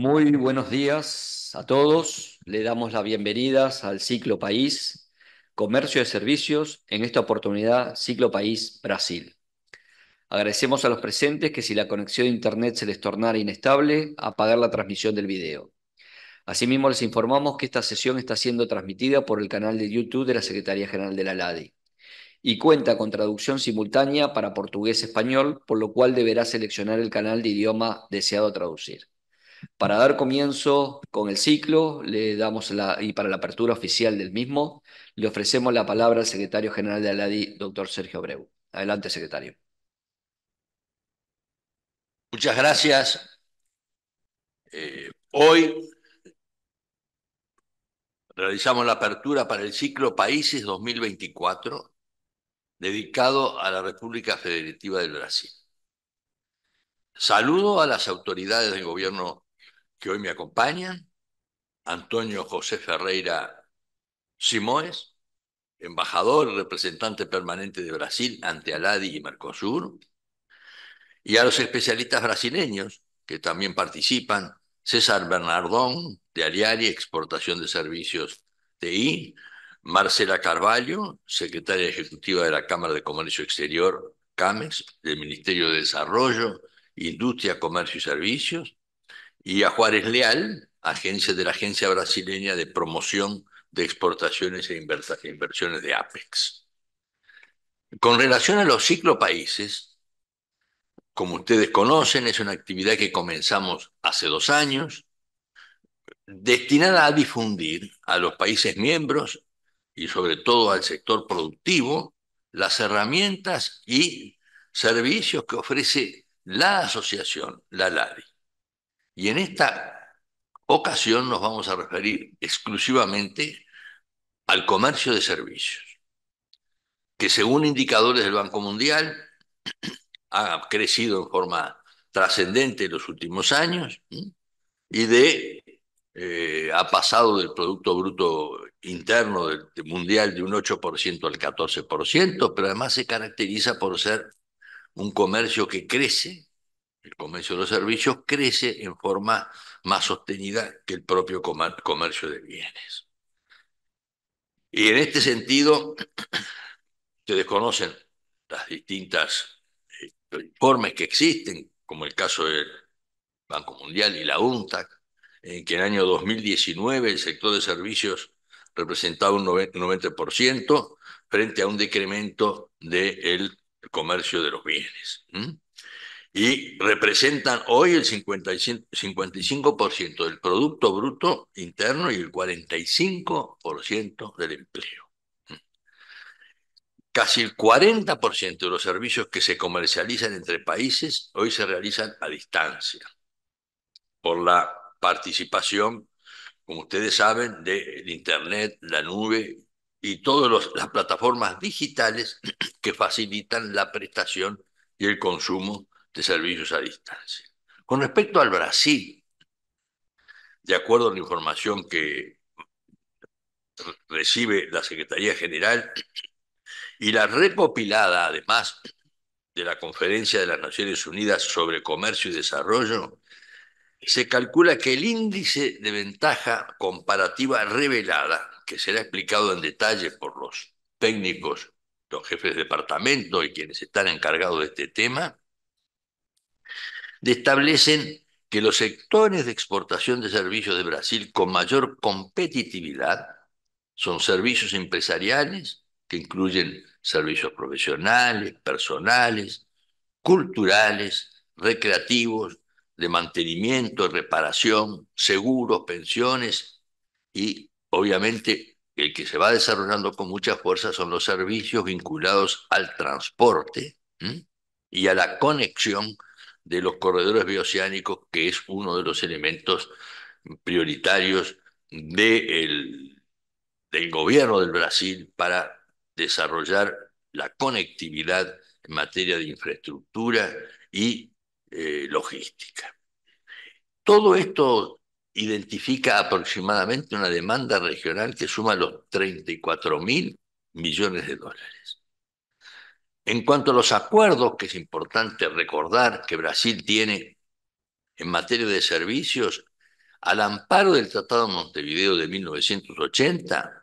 Muy buenos días a todos. Le damos las bienvenidas al Ciclo País, Comercio de Servicios, en esta oportunidad Ciclo País Brasil. Agradecemos a los presentes que si la conexión de Internet se les tornara inestable, apagar la transmisión del video. Asimismo, les informamos que esta sesión está siendo transmitida por el canal de YouTube de la Secretaría General de la LADI y cuenta con traducción simultánea para portugués-español, por lo cual deberá seleccionar el canal de idioma deseado traducir. Para dar comienzo con el ciclo, le damos la, y para la apertura oficial del mismo, le ofrecemos la palabra al secretario general de Aladí, doctor Sergio Abreu. Adelante, secretario. Muchas gracias. Eh, hoy realizamos la apertura para el ciclo Países 2024, dedicado a la República Federativa del Brasil. Saludo a las autoridades del gobierno que hoy me acompañan, Antonio José Ferreira Simoes, embajador, y representante permanente de Brasil ante Aladi y Mercosur, y a los especialistas brasileños que también participan, César Bernardón de Ariari, Exportación de Servicios TI, Marcela Carvalho, secretaria ejecutiva de la Cámara de Comercio Exterior, CAMEX, del Ministerio de Desarrollo, Industria, Comercio y Servicios, y a Juárez Leal, agencia de la Agencia Brasileña de Promoción de Exportaciones e, e Inversiones de APEX. Con relación a los ciclopaíses, como ustedes conocen, es una actividad que comenzamos hace dos años, destinada a difundir a los países miembros y sobre todo al sector productivo las herramientas y servicios que ofrece la asociación, la LADI. Y en esta ocasión nos vamos a referir exclusivamente al comercio de servicios, que según indicadores del Banco Mundial ha crecido en forma trascendente en los últimos años y de eh, ha pasado del Producto Bruto Interno Mundial de un 8% al 14%, pero además se caracteriza por ser un comercio que crece el comercio de los servicios crece en forma más sostenida que el propio comercio de bienes. Y en este sentido, ustedes desconocen las distintas eh, informes que existen, como el caso del Banco Mundial y la UNTAC, en que en el año 2019 el sector de servicios representaba un 90% frente a un decremento del comercio de los bienes y representan hoy el 55% del Producto Bruto Interno y el 45% del empleo. Casi el 40% de los servicios que se comercializan entre países hoy se realizan a distancia por la participación, como ustedes saben, del Internet, la nube y todas las plataformas digitales que facilitan la prestación y el consumo de servicios a distancia. Con respecto al Brasil, de acuerdo a la información que recibe la Secretaría General y la repopilada, además, de la Conferencia de las Naciones Unidas sobre Comercio y Desarrollo, se calcula que el índice de ventaja comparativa revelada, que será explicado en detalle por los técnicos, los jefes de departamento y quienes están encargados de este tema, establecen que los sectores de exportación de servicios de Brasil con mayor competitividad son servicios empresariales, que incluyen servicios profesionales, personales, culturales, recreativos, de mantenimiento, reparación, seguros, pensiones y obviamente el que se va desarrollando con mucha fuerza son los servicios vinculados al transporte y a la conexión de los corredores bioceánicos, que es uno de los elementos prioritarios de del gobierno del Brasil para desarrollar la conectividad en materia de infraestructura y eh, logística. Todo esto identifica aproximadamente una demanda regional que suma los 34 mil millones de dólares. En cuanto a los acuerdos, que es importante recordar que Brasil tiene en materia de servicios, al amparo del Tratado de Montevideo de 1980,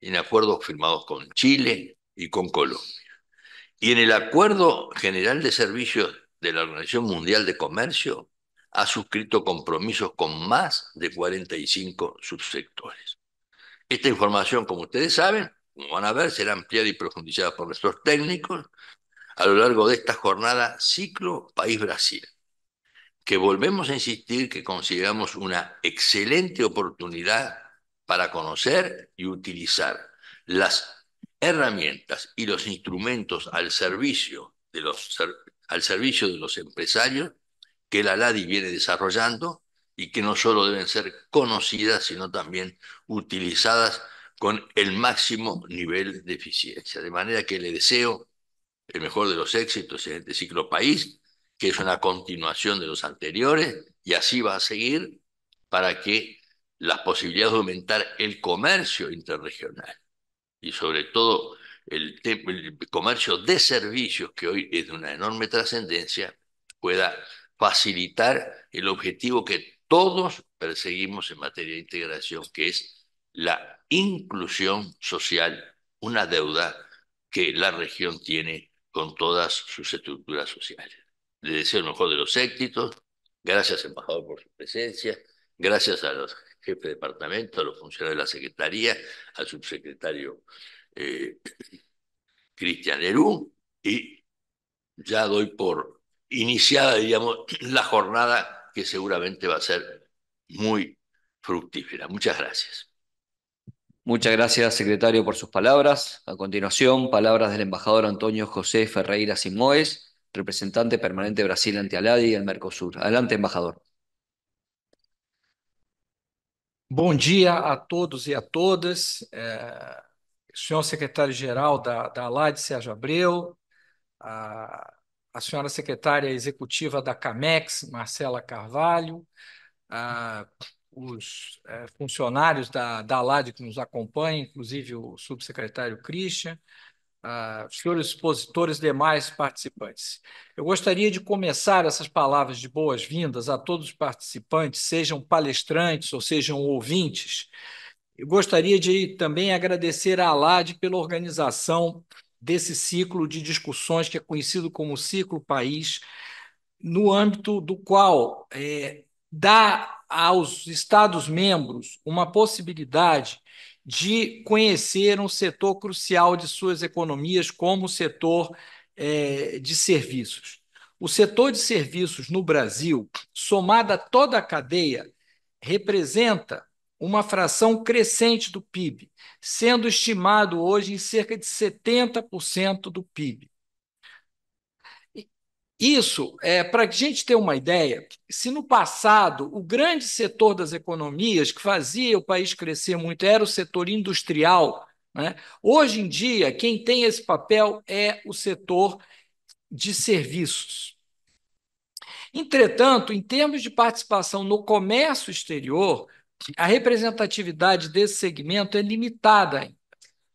en acuerdos firmados con Chile y con Colombia. Y en el Acuerdo General de Servicios de la Organización Mundial de Comercio, ha suscrito compromisos con más de 45 subsectores. Esta información, como ustedes saben, como van a ver, será ampliada y profundizada por nuestros técnicos a lo largo de esta jornada Ciclo País-Brasil, que volvemos a insistir que consideramos una excelente oportunidad para conocer y utilizar las herramientas y los instrumentos al servicio de los, al servicio de los empresarios que la LADI viene desarrollando y que no solo deben ser conocidas, sino también utilizadas con el máximo nivel de eficiencia. De manera que le deseo el mejor de los éxitos en este ciclo país, que es una continuación de los anteriores, y así va a seguir para que las posibilidades de aumentar el comercio interregional y sobre todo el, el comercio de servicios, que hoy es de una enorme trascendencia, pueda facilitar el objetivo que todos perseguimos en materia de integración, que es la inclusión social, una deuda que la región tiene con todas sus estructuras sociales. Les deseo el mejor de los éxitos. Gracias, embajador, por su presencia. Gracias a los jefes de departamento, a los funcionarios de la Secretaría, al subsecretario eh, Cristian Herú. Y ya doy por iniciada, digamos, la jornada que seguramente va a ser muy fructífera. Muchas gracias. Muchas gracias, secretario, por sus palabras. A continuación, palabras del embajador Antonio José Ferreira Simoes, representante permanente de Brasil ante Aladi y el Mercosur. Adelante, embajador. Bom dia a todos e a todas. É, senhor secretário-geral da, da Sérgio Abreu, a, a senhora secretária executiva da CAMEX, Marcela Carvalho, os é, funcionários da, da LAD que nos acompanham, inclusive o subsecretário Christian, ah, os senhores expositores e demais participantes. Eu gostaria de começar essas palavras de boas-vindas a todos os participantes, sejam palestrantes ou sejam ouvintes. Eu gostaria de também agradecer à LAD pela organização desse ciclo de discussões que é conhecido como Ciclo País, no âmbito do qual é, dá aos Estados-membros uma possibilidade de conhecer um setor crucial de suas economias, como o setor é, de serviços. O setor de serviços no Brasil, somada toda a cadeia, representa uma fração crescente do PIB, sendo estimado hoje em cerca de 70% do PIB. Isso, é, para a gente ter uma ideia, se no passado o grande setor das economias que fazia o país crescer muito era o setor industrial, né? hoje em dia quem tem esse papel é o setor de serviços. Entretanto, em termos de participação no comércio exterior, a representatividade desse segmento é limitada ainda.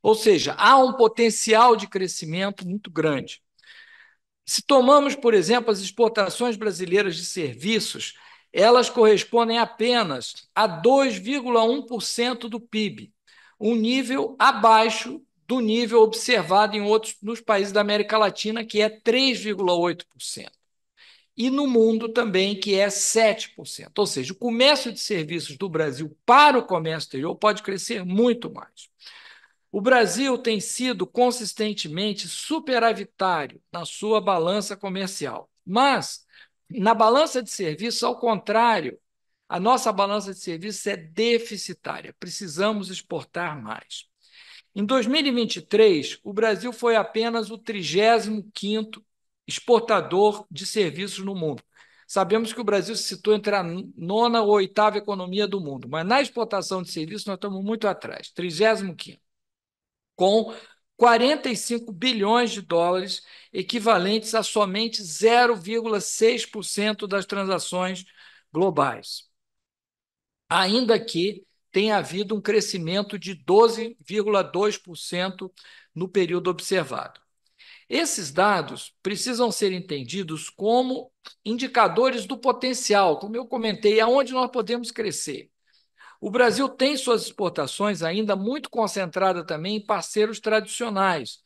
Ou seja, há um potencial de crescimento muito grande. Se tomamos, por exemplo, as exportações brasileiras de serviços, elas correspondem apenas a 2,1% do PIB, um nível abaixo do nível observado em outros nos países da América Latina, que é 3,8%. E no mundo também, que é 7%. Ou seja, o comércio de serviços do Brasil para o comércio exterior pode crescer muito mais. O Brasil tem sido consistentemente superavitário na sua balança comercial. Mas, na balança de serviço, ao contrário, a nossa balança de serviços é deficitária, precisamos exportar mais. Em 2023, o Brasil foi apenas o 35º exportador de serviços no mundo. Sabemos que o Brasil se situa entre a nona ou oitava economia do mundo, mas na exportação de serviços nós estamos muito atrás, 35º com 45 bilhões de dólares, equivalentes a somente 0,6% das transações globais. Ainda que tenha havido um crescimento de 12,2% no período observado. Esses dados precisam ser entendidos como indicadores do potencial, como eu comentei, aonde nós podemos crescer. O Brasil tem suas exportações ainda muito concentrada também em parceiros tradicionais.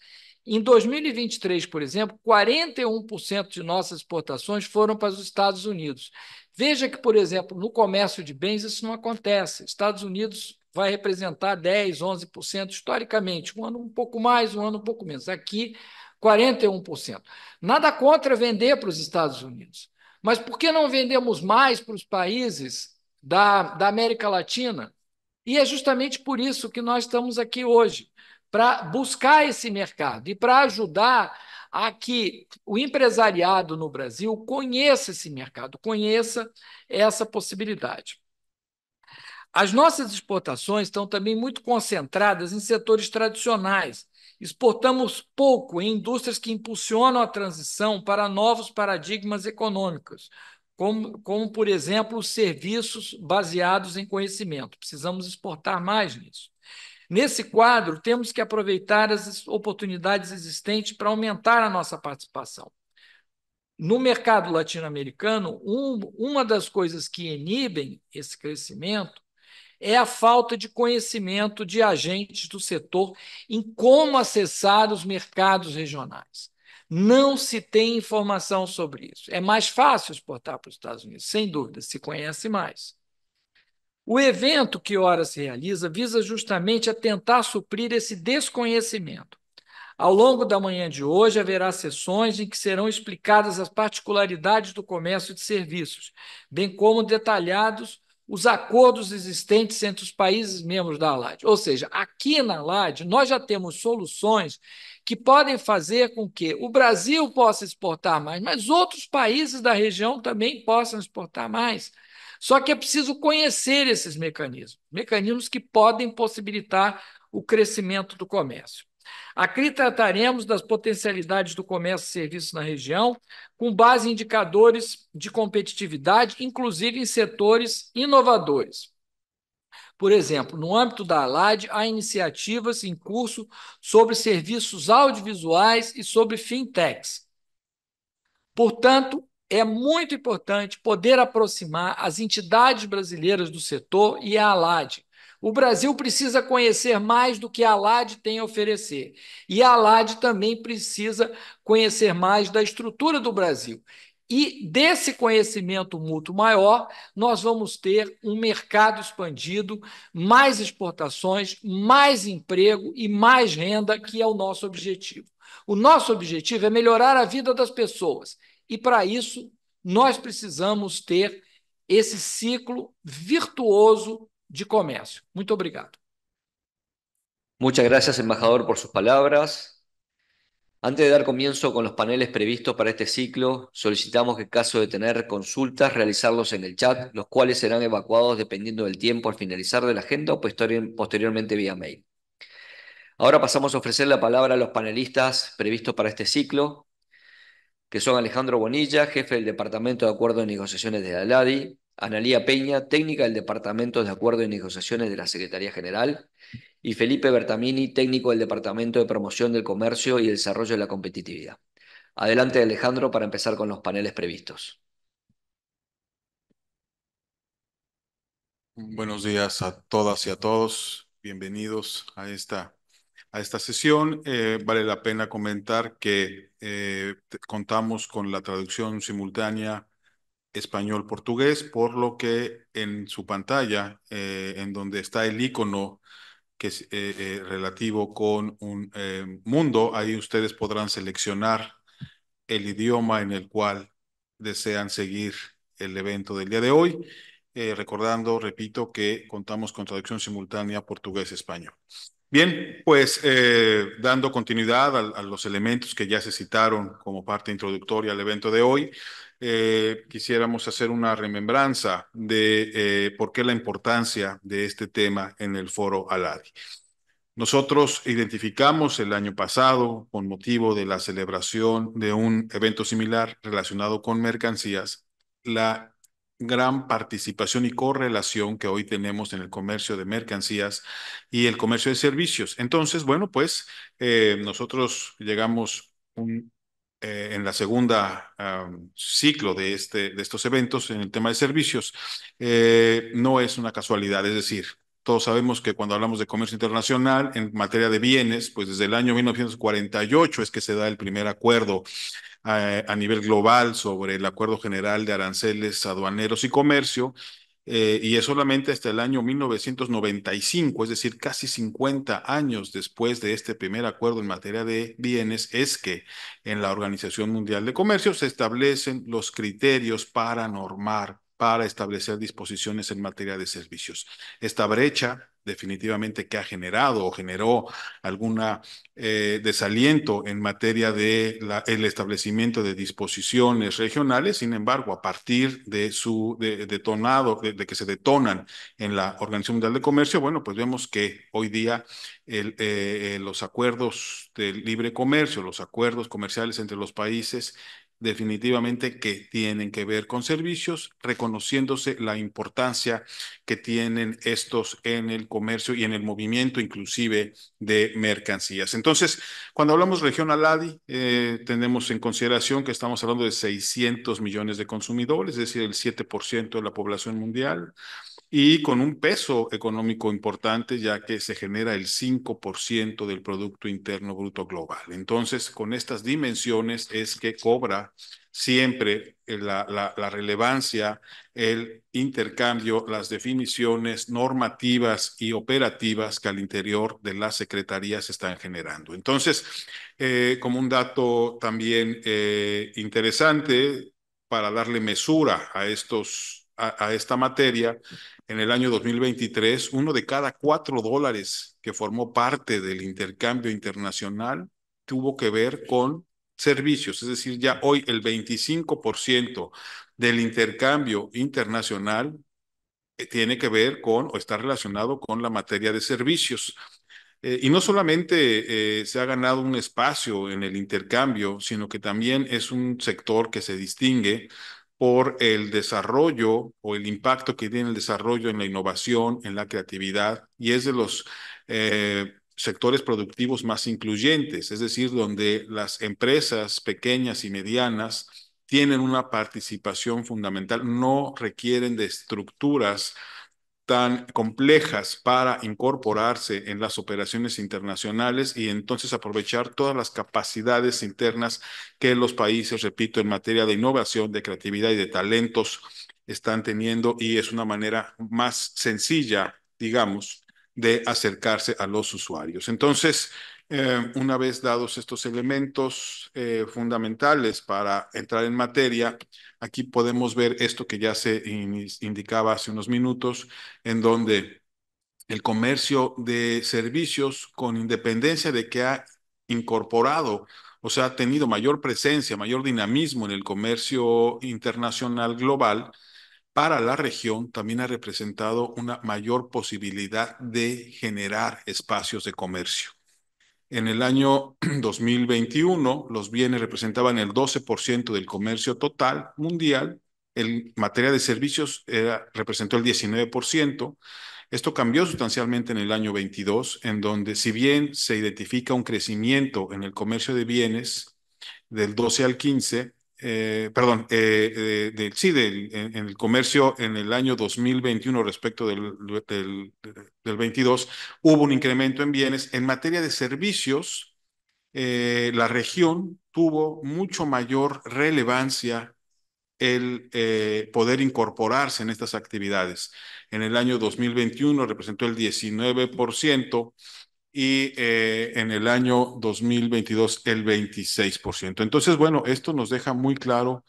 Em 2023, por exemplo, 41% de nossas exportações foram para os Estados Unidos. Veja que, por exemplo, no comércio de bens isso não acontece. Estados Unidos vai representar 10, 11% historicamente, um ano um pouco mais, um ano um pouco menos. Aqui, 41%. Nada contra vender para os Estados Unidos. Mas por que não vendemos mais para os países da, da América Latina. E é justamente por isso que nós estamos aqui hoje para buscar esse mercado e para ajudar a que o empresariado no Brasil conheça esse mercado, conheça essa possibilidade. As nossas exportações estão também muito concentradas em setores tradicionais. Exportamos pouco em indústrias que impulsionam a transição para novos paradigmas econômicos, como, como, por exemplo, serviços baseados em conhecimento. Precisamos exportar mais nisso. Nesse quadro, temos que aproveitar as oportunidades existentes para aumentar a nossa participação. No mercado latino-americano, um, uma das coisas que inibem esse crescimento é a falta de conhecimento de agentes do setor em como acessar os mercados regionais. Não se tem informação sobre isso. É mais fácil exportar para os Estados Unidos, sem dúvida, se conhece mais. O evento que ora se realiza visa justamente a tentar suprir esse desconhecimento. Ao longo da manhã de hoje, haverá sessões em que serão explicadas as particularidades do comércio de serviços, bem como detalhados os acordos existentes entre os países membros da ALAD. Ou seja, aqui na ALAD, nós já temos soluções que podem fazer com que o Brasil possa exportar mais, mas outros países da região também possam exportar mais. Só que é preciso conhecer esses mecanismos, mecanismos que podem possibilitar o crescimento do comércio. Aqui trataremos das potencialidades do comércio e serviços na região, com base em indicadores de competitividade, inclusive em setores inovadores. Por exemplo, no âmbito da ALAD, há iniciativas em curso sobre serviços audiovisuais e sobre fintechs. Portanto, é muito importante poder aproximar as entidades brasileiras do setor e a ALAD. O Brasil precisa conhecer mais do que a ALAD tem a oferecer. E a ALAD também precisa conhecer mais da estrutura do Brasil. E desse conhecimento mútuo maior, nós vamos ter um mercado expandido, mais exportações, mais emprego e mais renda, que é o nosso objetivo. O nosso objetivo é melhorar a vida das pessoas. E para isso, nós precisamos ter esse ciclo virtuoso de comércio. Muito obrigado. Muchas gracias, embajador, por suas palavras. Antes de dar comienzo con los paneles previstos para este ciclo, solicitamos que en caso de tener consultas, realizarlos en el chat, los cuales serán evacuados dependiendo del tiempo al finalizar de la agenda o posteriormente vía mail. Ahora pasamos a ofrecer la palabra a los panelistas previstos para este ciclo, que son Alejandro Bonilla, jefe del Departamento de Acuerdos y Negociaciones de la Analía Peña, técnica del Departamento de Acuerdos y Negociaciones de la Secretaría General, y Felipe Bertamini, técnico del Departamento de Promoción del Comercio y el Desarrollo de la Competitividad. Adelante Alejandro para empezar con los paneles previstos. Buenos días a todas y a todos. Bienvenidos a esta, a esta sesión. Eh, vale la pena comentar que eh, contamos con la traducción simultánea español-portugués, por lo que en su pantalla, eh, en donde está el icono que es eh, eh, relativo con un eh, mundo. Ahí ustedes podrán seleccionar el idioma en el cual desean seguir el evento del día de hoy. recordando, repito, que contamos con traducción simultánea portugués-español. Bien, pues dando continuidad a, los elementos que ya se citaron como parte introductoria al evento de hoy, eh, quisiéramos hacer una remembranza de eh, por qué la importancia de este tema en el foro Aladi. Nosotros identificamos el año pasado, con motivo de la celebración de un evento similar relacionado con mercancías, la gran participación y correlación que hoy tenemos en el comercio de mercancías y el comercio de servicios. Entonces, bueno, pues eh, nosotros llegamos un eh, en la segunda ciclo de, este, de estos eventos en el tema de servicios, eh, no es una casualidad, es decir, todos sabemos que cuando hablamos de comercio internacional en materia de bienes, pues desde el año 1948 es que se da el primer acuerdo eh, a nivel global sobre el Acuerdo General de Aranceles Aduaneros y Comercio, eh, y es solamente hasta el año 1995, es decir, casi 50 años después de este primer acuerdo en materia de bienes, es que en la Organización Mundial de Comercio se establecen los criterios para normar, para establecer disposiciones en materia de servicios. Esta brecha definitivamente que ha generado o generó alguna eh, desaliento en materia de el establecimiento de disposiciones regionales. Sin embargo, a partir de su detonado, de, que se detonan en la Organización Mundial de Comercio, bueno, pues vemos que hoy día eh, eh, los acuerdos de libre comercio, los acuerdos comerciales entre los países definitivamente que tienen que ver con servicios, reconociéndose la importancia que tienen estos en el comercio y en el movimiento inclusive de mercancías. Entonces, cuando hablamos región Aladi, eh, tenemos en consideración que estamos hablando de 600 millones de consumidores, es decir, el 7% de la población mundial y con un peso económico importante, ya que se genera el 5% del Producto Interno Bruto Global. Entonces, con estas dimensiones es que cobra siempre eh, la, relevancia, el intercambio, las definiciones normativas y operativas que al interior de las secretarías están generando. Entonces, eh, como un dato también eh, interesante para darle mesura a estos a, esta materia, en el año 2023, uno de cada cuatro dólares que formó parte del intercambio internacional tuvo que ver con servicios, es decir, ya hoy el 25% del intercambio internacional eh, tiene que ver con o está relacionado con la materia de servicios. Eh, y no solamente eh, se ha ganado un espacio en el intercambio, sino que también es un sector que se distingue por el desarrollo o el impacto que tiene el desarrollo en la innovación, en la creatividad, y es de los eh, sectores productivos más incluyentes, es decir, donde las empresas pequeñas y medianas tienen una participación fundamental, no requieren de estructuras tan complejas para incorporarse en las operaciones internacionales y entonces aprovechar todas las capacidades internas que los países, repito, en materia de innovación, de creatividad y de talentos están teniendo y es una manera más sencilla, digamos, de acercarse a los usuarios. Entonces, eh, una vez dados estos elementos eh, fundamentales para entrar en materia, aquí podemos ver esto que ya se indicaba hace unos minutos, en donde el comercio de servicios, con independencia de que ha incorporado, o sea, ha tenido mayor presencia, mayor dinamismo en el comercio internacional global, para la región también ha representado una mayor posibilidad de generar espacios de comercio. En el año 2021, los bienes representaban el 12% del comercio total mundial, en materia de servicios era, representó el 19%. Esto cambió sustancialmente en el año 22, en donde si bien se identifica un crecimiento en el comercio de bienes del 12 al 15, eh, perdón, eh, eh, sí, en, el comercio en el año 2021 respecto del, del, 22, hubo un incremento en bienes. En materia de servicios, la región tuvo mucho mayor relevancia el poder incorporarse en estas actividades. En el año 2021 representó el 19% y eh, en el año 2022 el 26%. Entonces, bueno, esto nos deja muy claro,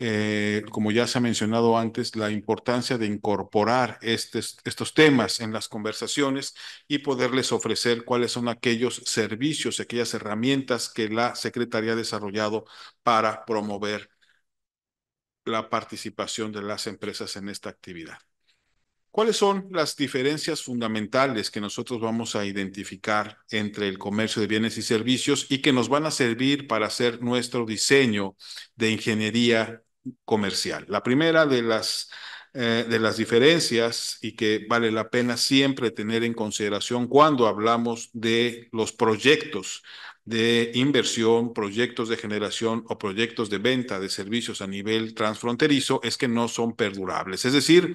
eh, como ya se ha mencionado antes, la importancia de incorporar estos temas en las conversaciones y poderles ofrecer cuáles son aquellos servicios, aquellas herramientas que la Secretaría ha desarrollado para promover la participación de las empresas en esta actividad. ¿Cuáles son las diferencias fundamentales que nosotros vamos a identificar entre el comercio de bienes y servicios y que nos van a servir para hacer nuestro diseño de ingeniería comercial? La primera de las, eh, de las diferencias y que vale la pena siempre tener en consideración cuando hablamos de los proyectos de inversión, proyectos de generación o proyectos de venta de servicios a nivel transfronterizo es que no son perdurables. Es decir,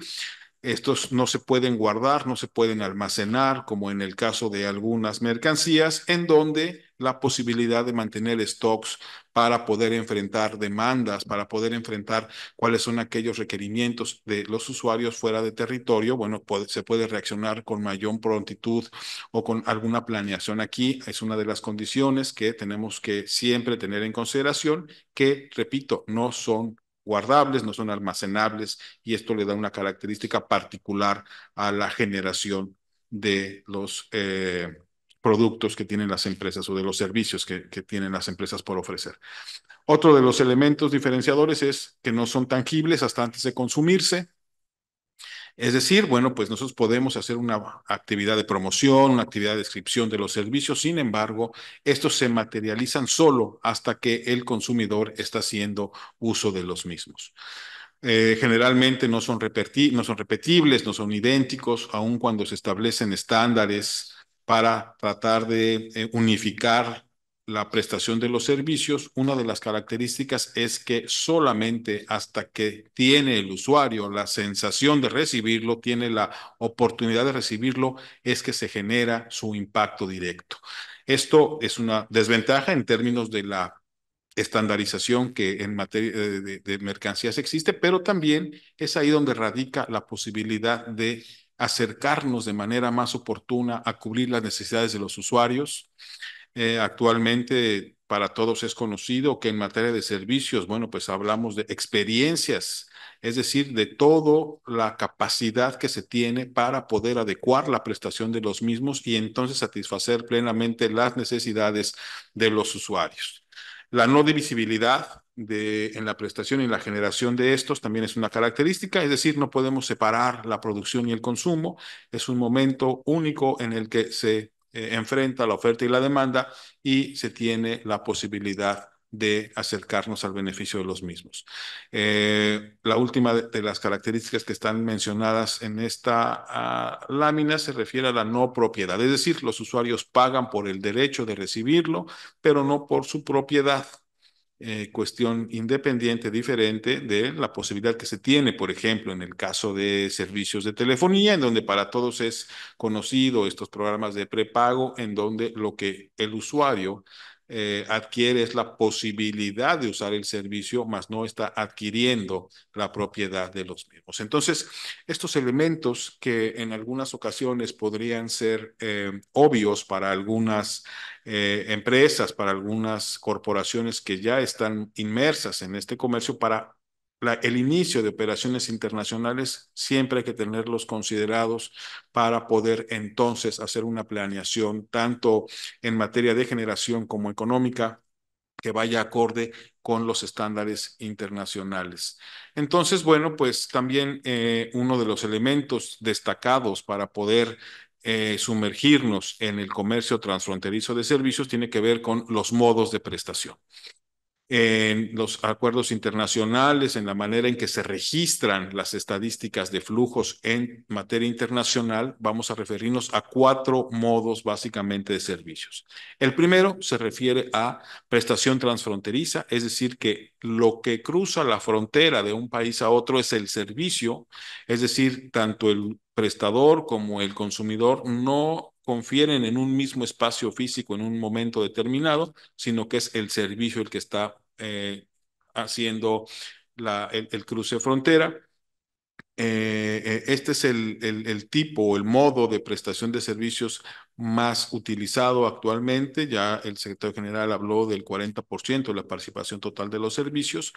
estos no se pueden guardar, no se pueden almacenar, como en el caso de algunas mercancías, en donde la posibilidad de mantener stocks para poder enfrentar demandas, para poder enfrentar cuáles son aquellos requerimientos de los usuarios fuera de territorio, bueno, se puede reaccionar con mayor prontitud o con alguna planeación aquí. Es una de las condiciones que tenemos que siempre tener en consideración, que, repito, no son guardables, no son almacenables y esto le da una característica particular a la generación de los eh, productos que tienen las empresas o de los servicios que, tienen las empresas por ofrecer. Otro de los elementos diferenciadores es que no son tangibles hasta antes de consumirse. Es decir, bueno, pues nosotros podemos hacer una actividad de promoción, una actividad de descripción de los servicios, sin embargo, estos se materializan solo hasta que el consumidor está haciendo uso de los mismos. Eh, generalmente no son, no son repetibles, no son idénticos, aun cuando se establecen estándares para tratar de eh, unificar la prestación de los servicios, una de las características es que solamente hasta que tiene el usuario la sensación de recibirlo, tiene la oportunidad de recibirlo, es que se genera su impacto directo. Esto es una desventaja en términos de la estandarización que en materia eh, de, mercancías existe, pero también es ahí donde radica la posibilidad de acercarnos de manera más oportuna a cubrir las necesidades de los usuarios eh, actualmente para todos es conocido que en materia de servicios, bueno, pues hablamos de experiencias, es decir, de toda la capacidad que se tiene para poder adecuar la prestación de los mismos y entonces satisfacer plenamente las necesidades de los usuarios. La no divisibilidad de, en la prestación y la generación de estos también es una característica, es decir, no podemos separar la producción y el consumo. Es un momento único en el que se eh, enfrenta la oferta y la demanda y se tiene la posibilidad de acercarnos al beneficio de los mismos. Eh, la última de, las características que están mencionadas en esta ah, lámina se refiere a la no propiedad, es decir, los usuarios pagan por el derecho de recibirlo, pero no por su propiedad. Eh, cuestión independiente, diferente de la posibilidad que se tiene, por ejemplo, en el caso de servicios de telefonía, en donde para todos es conocido estos programas de prepago, en donde lo que el usuario eh, adquiere es la posibilidad de usar el servicio, mas no está adquiriendo la propiedad de los mismos. Entonces, estos elementos que en algunas ocasiones podrían ser eh, obvios para algunas eh, empresas, para algunas corporaciones que ya están inmersas en este comercio, para el inicio de operaciones internacionales siempre hay que tenerlos considerados para poder entonces hacer una planeación tanto en materia de generación como económica que vaya acorde con los estándares internacionales. Entonces, bueno, pues también eh, uno de los elementos destacados para poder eh, sumergirnos en el comercio transfronterizo de servicios tiene que ver con los modos de prestación en los acuerdos internacionales, en la manera en que se registran las estadísticas de flujos en materia internacional, vamos a referirnos a cuatro modos básicamente de servicios. El primero se refiere a prestación transfronteriza, es decir, que lo que cruza la frontera de un país a otro es el servicio, es decir, tanto el prestador como el consumidor no confieren en un mismo espacio físico en un momento determinado, sino que es el servicio el que está eh, haciendo la, el, cruce de frontera. Eh, eh, este es el, el, tipo o el modo de prestación de servicios más utilizado actualmente. Ya el secretario general habló del 40% de la participación total de los servicios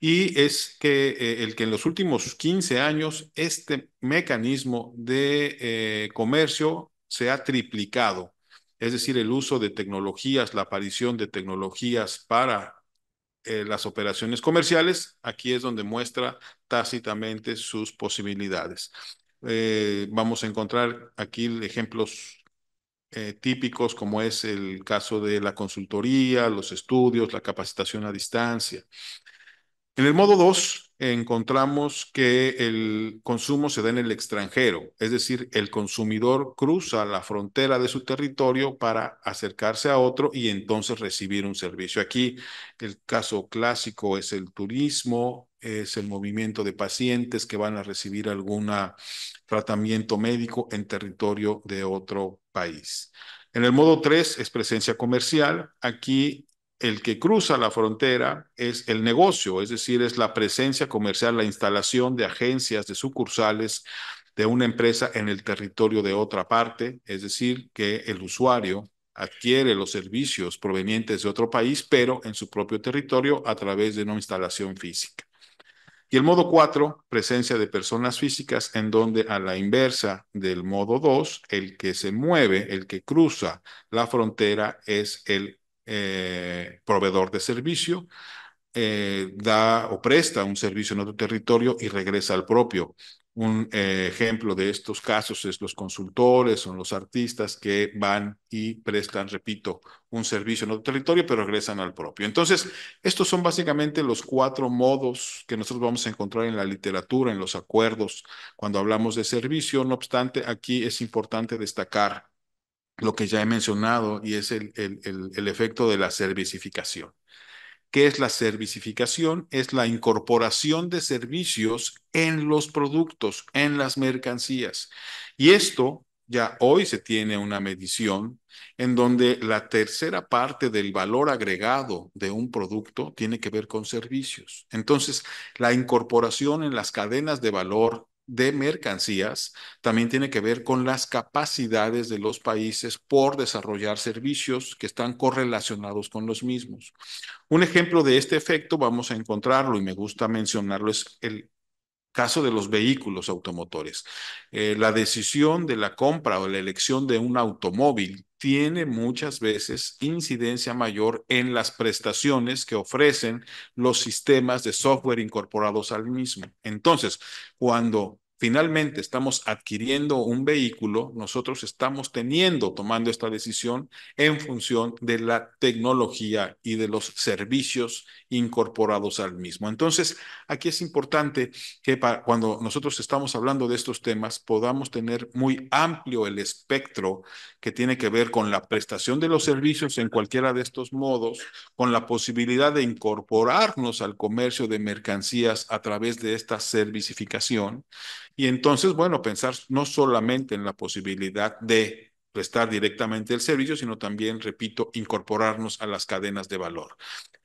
y es que el que en los últimos 15 años este mecanismo de comercio se ha triplicado. Es decir, el uso de tecnologías, la aparición de tecnologías para eh, las operaciones comerciales, aquí es donde muestra tácitamente sus posibilidades. Eh, vamos a encontrar aquí ejemplos eh, típicos como es el caso de la consultoría, los estudios, la capacitación a distancia. En el modo 2, encontramos que el consumo se da en el extranjero, es decir, el consumidor cruza la frontera de su territorio para acercarse a otro y entonces recibir un servicio. Aquí el caso clásico es el turismo, es el movimiento de pacientes que van a recibir algún tratamiento médico en territorio de otro país. En el modo 3 es presencia comercial. Aquí el que cruza la frontera es el negocio, es decir, es la presencia comercial, la instalación de agencias, de sucursales de una empresa en el territorio de otra parte, es decir, que el usuario adquiere los servicios provenientes de otro país, pero en su propio territorio a través de una instalación física. Y el modo 4, presencia de personas físicas, en donde a la inversa del modo 2, el que se mueve, el que cruza la frontera es el eh, proveedor de servicio, eh, da o presta un servicio en otro territorio y regresa al propio. Un eh, ejemplo de estos casos es los consultores, son los artistas que van y prestan, repito, un servicio en otro territorio, pero regresan al propio. Entonces, estos son básicamente los cuatro modos que nosotros vamos a encontrar en la literatura, en los acuerdos, cuando hablamos de servicio. No obstante, aquí es importante destacar lo que ya he mencionado y es el, el, efecto de la servicificación. ¿Qué es la servicificación? Es la incorporación de servicios en los productos, en las mercancías. Y esto ya hoy se tiene una medición en donde la tercera parte del valor agregado de un producto tiene que ver con servicios. Entonces, la incorporación en las cadenas de valor de mercancías también tiene que ver con las capacidades de los países por desarrollar servicios que están correlacionados con los mismos. Un ejemplo de este efecto vamos a encontrarlo y me gusta mencionarlo es el caso de los vehículos automotores. Eh, la decisión de la compra o la elección de un automóvil tiene muchas veces incidencia mayor en las prestaciones que ofrecen los sistemas de software incorporados al mismo. Entonces, cuando finalmente estamos adquiriendo un vehículo, nosotros estamos teniendo, tomando esta decisión en función de la tecnología y de los servicios incorporados al mismo. Entonces, aquí es importante que cuando nosotros estamos hablando de estos temas podamos tener muy amplio el espectro que tiene que ver con la prestación de los servicios en cualquiera de estos modos, con la posibilidad de incorporarnos al comercio de mercancías a través de esta servicificación y entonces, bueno, pensar no solamente en la posibilidad de prestar directamente el servicio, sino también, repito, incorporarnos a las cadenas de valor.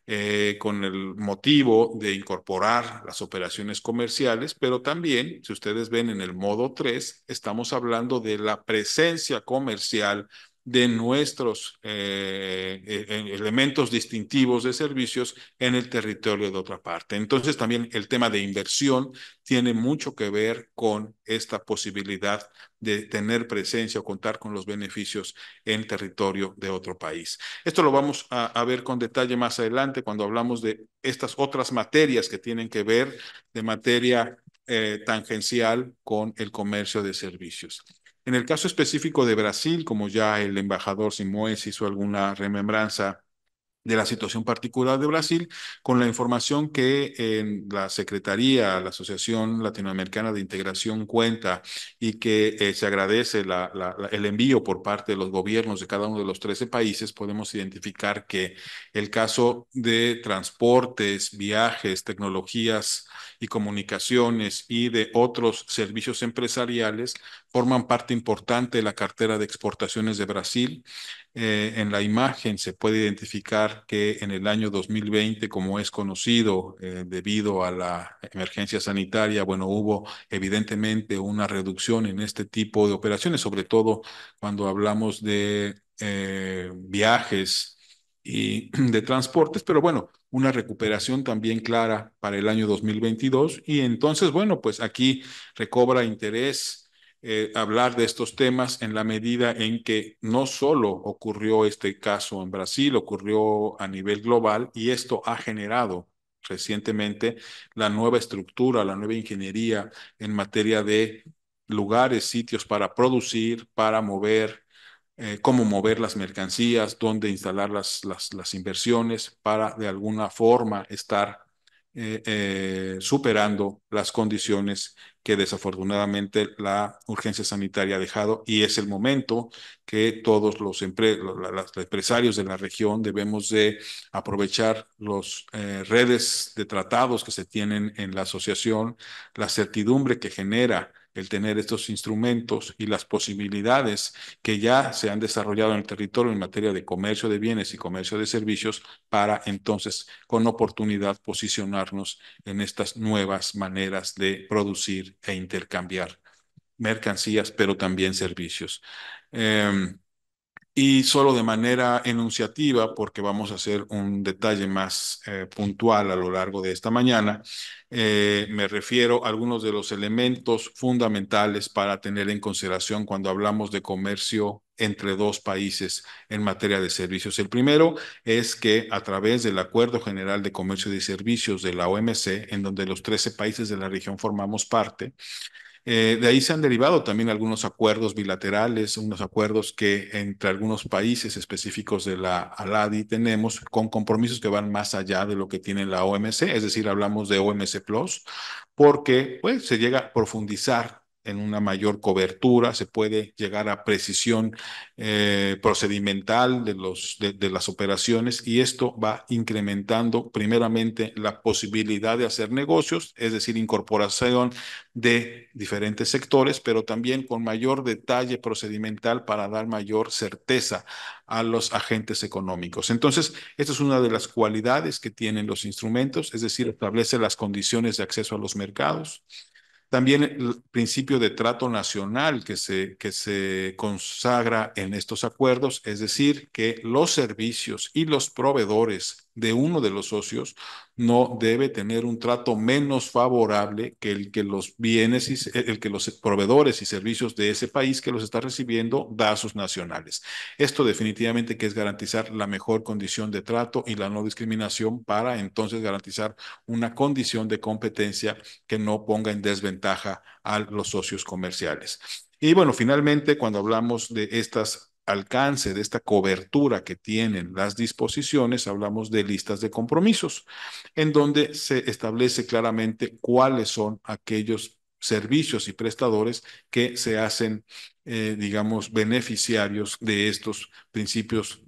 Eh, con el motivo de incorporar las operaciones comerciales, pero también, si ustedes ven en el modo 3, estamos hablando de la presencia comercial de nuestros eh, eh, eh, elementos distintivos de servicios en el territorio de otra parte. Entonces también el tema de inversión tiene mucho que ver con esta posibilidad de tener presencia o contar con los beneficios en territorio de otro país. Esto lo vamos a, ver con detalle más adelante cuando hablamos de estas otras materias que tienen que ver de materia tangencial con el comercio de servicios. En el caso específico de Brasil, como ya el embajador Simoes hizo alguna remembranza de la situación particular de Brasil, con la información que en la Secretaría, la Asociación Latinoamericana de Integración cuenta y que eh, se agradece el envío por parte de los gobiernos de cada uno de los 13 países, podemos identificar que el caso de transportes, viajes, tecnologías y comunicaciones y de otros servicios empresariales forman parte importante de la cartera de exportaciones de Brasil. Eh, en la imagen se puede identificar que en el año 2020, como es conocido eh, debido a la emergencia sanitaria, bueno, hubo evidentemente una reducción en este tipo de operaciones, sobre todo cuando hablamos de eh, viajes y de transportes, pero bueno, una recuperación también clara para el año 2022 y entonces, bueno, pues aquí recobra interés eh, hablar de estos temas en la medida en que no solo ocurrió este caso en Brasil, ocurrió a nivel global y esto ha generado recientemente la nueva estructura, la nueva ingeniería en materia de lugares, sitios para producir, para mover, eh, cómo mover las mercancías, dónde instalar las, las, las inversiones para de alguna forma estar eh, eh, superando las condiciones que desafortunadamente la urgencia sanitaria ha dejado y es el momento que todos los, empresarios de la región debemos de aprovechar las eh, redes de tratados que se tienen en la asociación, la certidumbre que genera el tener estos instrumentos y las posibilidades que ya se han desarrollado en el territorio en materia de comercio de bienes y comercio de servicios para entonces con oportunidad posicionarnos en estas nuevas maneras de producir e intercambiar mercancías, pero también servicios. Em, y solo de manera enunciativa, porque vamos a hacer un detalle más eh, puntual a lo largo de esta mañana, eh, me refiero a algunos de los elementos fundamentales para tener en consideración cuando hablamos de comercio entre dos países en materia de servicios. El primero es que a través del Acuerdo General de Comercio y Servicios de la OMC, en donde los 13 países de la región formamos parte, eh, de ahí se han derivado también algunos acuerdos bilaterales, unos acuerdos que entre algunos países específicos de la ALADI tenemos con compromisos que van más allá de lo que tiene la OMC, es decir, hablamos de OMC Plus, porque pues, se llega a profundizar en una mayor cobertura, se puede llegar a precisión eh, procedimental de, de, las operaciones y esto va incrementando primeramente la posibilidad de hacer negocios, es decir, incorporación de diferentes sectores, pero también con mayor detalle procedimental para dar mayor certeza a los agentes económicos. Entonces, esta es una de las cualidades que tienen los instrumentos, es decir, establece las condiciones de acceso a los mercados también el principio de trato nacional que se, que se consagra en estos acuerdos, es decir, que los servicios y los proveedores de uno de los socios no debe tener un trato menos favorable que el que los bienes y el que los proveedores y servicios de ese país que los está recibiendo da a sus nacionales. Esto definitivamente que es garantizar la mejor condición de trato y la no discriminación para entonces garantizar una condición de competencia que no ponga en desventaja a los socios comerciales. Y bueno, finalmente, cuando hablamos de estas alcance, de esta cobertura que tienen las disposiciones, hablamos de listas de compromisos, en donde se establece claramente cuáles son aquellos servicios y prestadores que se hacen, eh, digamos, beneficiarios de estos principios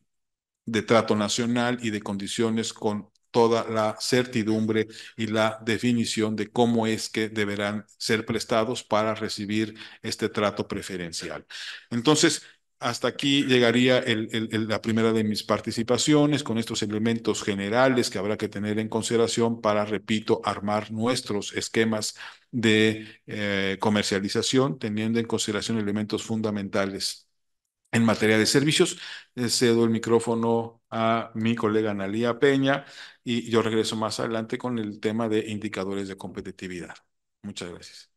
de trato nacional y de condiciones con toda la certidumbre y la definición de cómo es que deberán ser prestados para recibir este trato preferencial. Entonces, hasta aquí llegaría la primera de mis participaciones con estos elementos generales que habrá que tener en consideración para, repito, armar nuestros esquemas de eh, comercialización, teniendo en consideración elementos fundamentales en materia de servicios. Eh, cedo el micrófono a mi colega Analía Peña y yo regreso más adelante con el tema de indicadores de competitividad. Muchas gracias.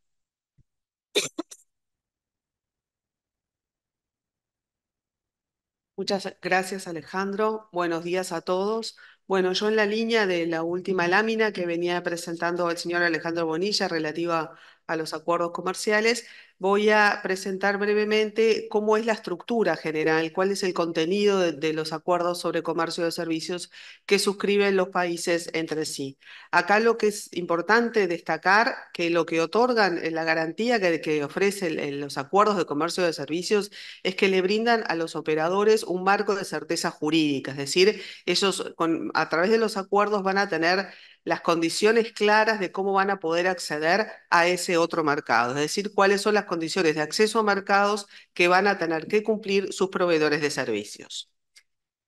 Muchas gracias, Alejandro. Buenos días a todos. Bueno, yo en la línea de la última lámina que venía presentando el señor Alejandro Bonilla relativa a los acuerdos comerciales, voy a presentar brevemente cómo es la estructura general, cuál es el contenido de, los acuerdos sobre comercio de servicios que suscriben los países entre sí. Acá lo que es importante destacar que lo que otorgan, eh, la garantía que, ofrecen los acuerdos de comercio de servicios es que le brindan a los operadores un marco de certeza jurídica, es decir, ellos a través de los acuerdos van a tener las condiciones claras de cómo van a poder acceder a ese otro mercado, es decir, cuáles son las condiciones de acceso a mercados que van a tener que cumplir sus proveedores de servicios.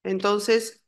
Entonces,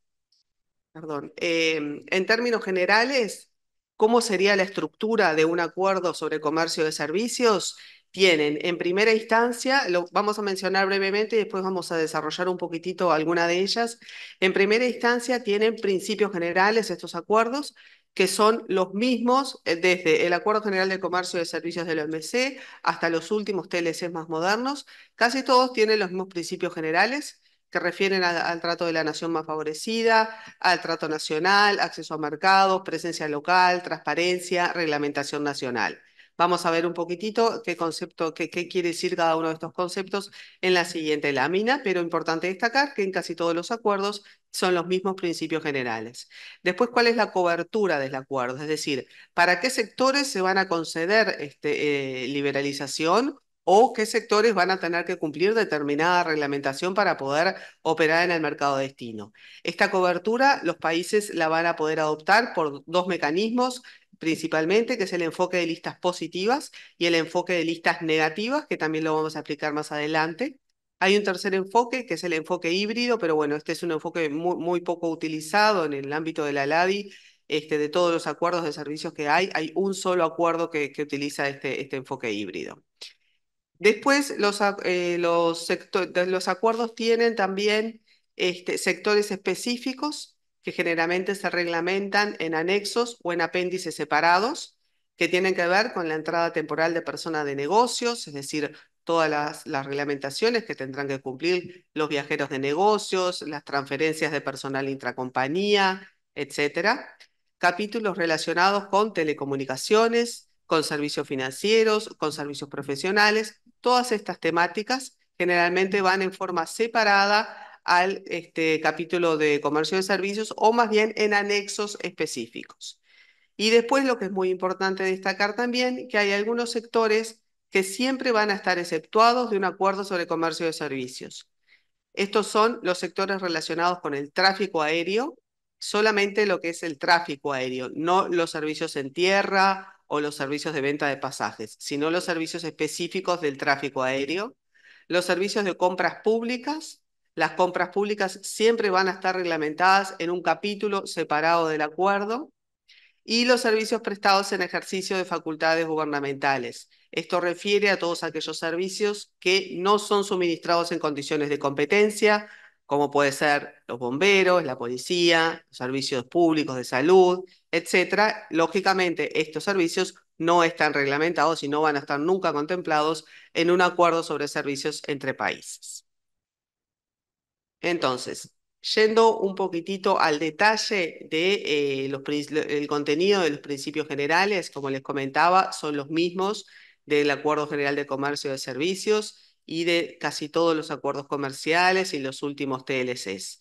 perdón, em, en términos generales, ¿cómo sería la estructura de un acuerdo sobre comercio de servicios? tienen en primera instancia, lo vamos a mencionar brevemente y después vamos a desarrollar un poquitito alguna de ellas. En primera instancia tienen principios generales estos acuerdos que son los mismos eh, desde el Acuerdo General de Comercio de Servicios de la OMC hasta los últimos TLCs más modernos. Casi todos tienen los mismos principios generales que refieren al trato de la nación más favorecida, al trato nacional, acceso a mercados, presencia local, transparencia, reglamentación nacional. Vamos a ver un poquitito qué concepto, qué quiere decir cada uno de estos conceptos en la siguiente lámina, pero importante destacar que en casi todos los acuerdos son los mismos principios generales. Después, ¿cuál es la cobertura del acuerdo? Es decir, ¿para qué sectores se van a conceder este, eh, liberalización o qué sectores van a tener que cumplir determinada reglamentación para poder operar en el mercado de destino? Esta cobertura los países la van a poder adoptar por dos mecanismos principalmente, que es el enfoque de listas positivas y el enfoque de listas negativas, que también lo vamos a explicar más adelante. Hay un tercer enfoque, que es el enfoque híbrido, pero bueno, este es un enfoque muy, poco utilizado en el ámbito de la LADI, este, de todos los acuerdos de servicios que hay, hay un solo acuerdo que, utiliza este, este enfoque híbrido. Después, los, eh, los acuerdos tienen también este, sectores específicos que generalmente se reglamentan en anexos o en apéndices separados, que tienen que ver con la entrada temporal de personas de negocios, es decir, todas las, reglamentaciones que tendrán que cumplir los viajeros de negocios, las transferencias de personal intracompañía, etc. Capítulos relacionados con telecomunicaciones, con servicios financieros, con servicios profesionales. Todas estas temáticas generalmente van en forma separada al este, capítulo de comercio de servicios o más bien en anexos específicos. Y después lo que es muy importante destacar también, que hay algunos sectores que siempre van a estar exceptuados de un acuerdo sobre comercio de servicios. Estos son los sectores relacionados con el tráfico aéreo, solamente lo que es el tráfico aéreo, no los servicios en tierra o los servicios de venta de pasajes, sino los servicios específicos del tráfico aéreo, los servicios de compras públicas. Las compras públicas siempre van a estar reglamentadas en un capítulo separado del acuerdo y los servicios prestados en ejercicio de facultades gubernamentales, esto refiere a todos aquellos servicios que no son suministrados en condiciones de competencia, como puede ser los bomberos, la policía, los servicios públicos de salud, etcétera. Lógicamente, estos servicios no están reglamentados y no van a estar nunca contemplados en un acuerdo sobre servicios entre países. Entonces, yendo un poquitito al detalle de eh, contenido de los principios generales, como les comentaba, son los mismos del Acuerdo General de Comercio de Servicios y de casi todos los acuerdos comerciales y los últimos TLCs.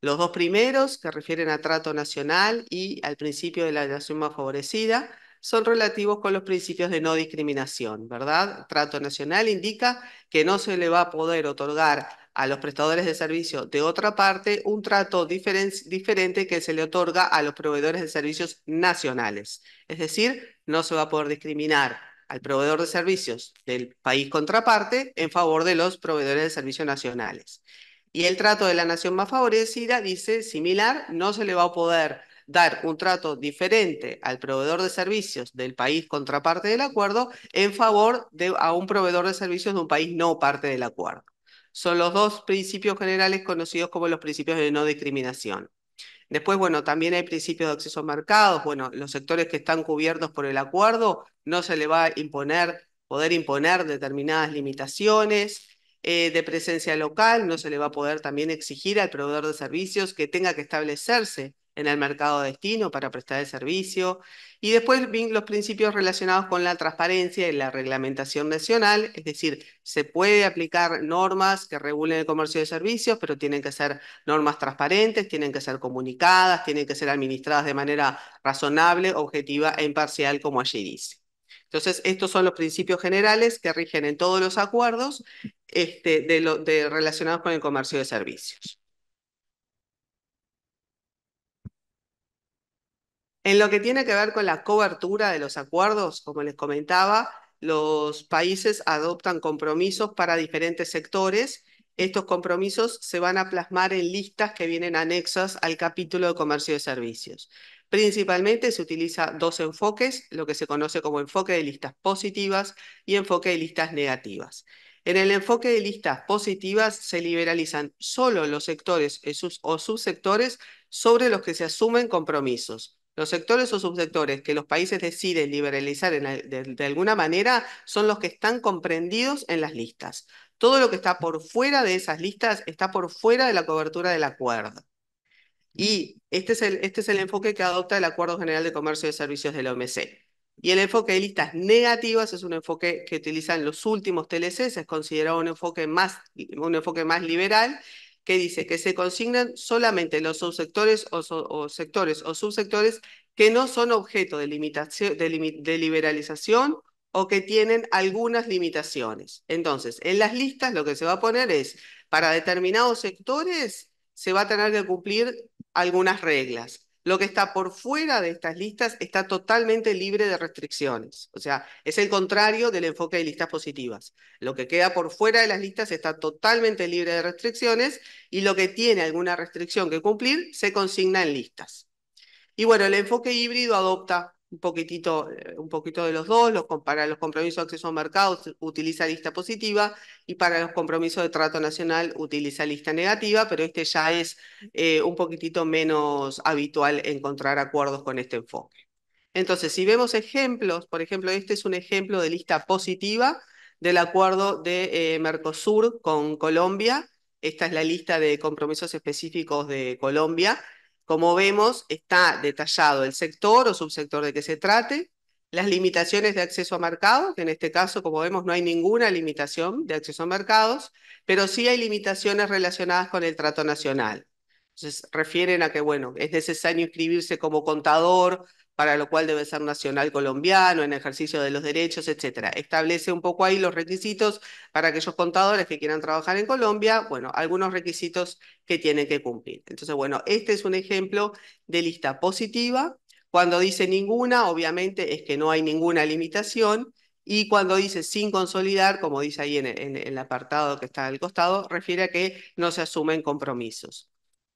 Los dos primeros, que refieren a trato nacional y al principio de la nación más favorecida, son relativos con los principios de no discriminación, ¿verdad? Trato nacional indica que no se le va a poder otorgar a los prestadores de servicios de otra parte un trato diferente que se le otorga a los proveedores de servicios nacionales. Es decir, no se va a poder discriminar al proveedor de servicios del país contraparte en favor de los proveedores de servicios nacionales. Y el trato de la nación más favorecida dice similar, no se le va a poder dar un trato diferente al proveedor de servicios del país contraparte del acuerdo en favor de a un proveedor de servicios de un país no parte del acuerdo. Son los dos principios generales conocidos como los principios de no discriminación. Después, bueno, también hay principios de acceso a mercados. Bueno, los sectores que están cubiertos por el acuerdo no se le va a imponer, poder imponer determinadas limitaciones. Eh, de presencia local, no se le va a poder también exigir al proveedor de servicios que tenga que establecerse en el mercado de destino para prestar el servicio. Y después los principios relacionados con la transparencia y la reglamentación nacional, es decir, se puede aplicar normas que regulen el comercio de servicios, pero tienen que ser normas transparentes, tienen que ser comunicadas, tienen que ser administradas de manera razonable, objetiva e imparcial, como allí dice. Entonces, estos son los principios generales que rigen en todos los acuerdos este, relacionados con el comercio de servicios. En lo que tiene que ver con la cobertura de los acuerdos, como les comentaba, los países adoptan compromisos para diferentes sectores. Estos compromisos se van a plasmar en listas que vienen anexas al capítulo de comercio de servicios. Principalmente se utiliza dos enfoques, lo que se conoce como enfoque de listas positivas y enfoque de listas negativas. En el enfoque de listas positivas se liberalizan solo los sectores eh, o subsectores sobre los que se asumen compromisos. Los sectores o subsectores que los países deciden liberalizar de, alguna manera son los que están comprendidos en las listas. Todo lo que está por fuera de esas listas está por fuera de la cobertura del acuerdo. Y este es el, este es el enfoque que adopta el Acuerdo General de Comercio y de Servicios de la OMC. Y el enfoque de listas negativas es un enfoque que utilizan los últimos TLCs, es considerado un enfoque más, un enfoque más liberal que dice que se consignan solamente los subsectores o, sectores o subsectores que no son objeto de, limitación, de liberalización o que tienen algunas limitaciones. Entonces, en las listas lo que se va a poner es, para determinados sectores se va a tener que cumplir algunas reglas. Lo que está por fuera de estas listas está totalmente libre de restricciones. O sea, es el contrario del enfoque de listas positivas. Lo que queda por fuera de las listas está totalmente libre de restricciones y lo que tiene alguna restricción que cumplir se consigna en listas. Y bueno, el enfoque híbrido adopta un poquitito, eh, un poquito de los dos, los, para los compromisos de acceso a mercados utiliza lista positiva y para los compromisos de trato nacional utiliza lista negativa, pero este ya es eh, un poquitito menos habitual encontrar acuerdos con este enfoque. Entonces, si vemos ejemplos, por ejemplo, este es un ejemplo de lista positiva del acuerdo de eh, Mercosur con Colombia. Esta es la lista de compromisos específicos de Colombia como vemos, está detallado el sector o subsector de que se trate, las limitaciones de acceso a mercados, que en este caso, como vemos, no hay ninguna limitación de acceso a mercados, pero sí hay limitaciones relacionadas con el trato nacional. Entonces, refieren a que, bueno, es necesario inscribirse como contador para lo cual debe ser nacional colombiano, en ejercicio de los derechos, etcétera. Establece un poco ahí los requisitos para aquellos contadores que quieran trabajar en Colombia, bueno, algunos requisitos que tienen que cumplir. Entonces, bueno, este es un ejemplo de lista positiva. Cuando dice ninguna, obviamente es que no hay ninguna limitación. Y cuando dice sin consolidar, como dice ahí en el apartado que está al costado, refiere a que no se asumen compromisos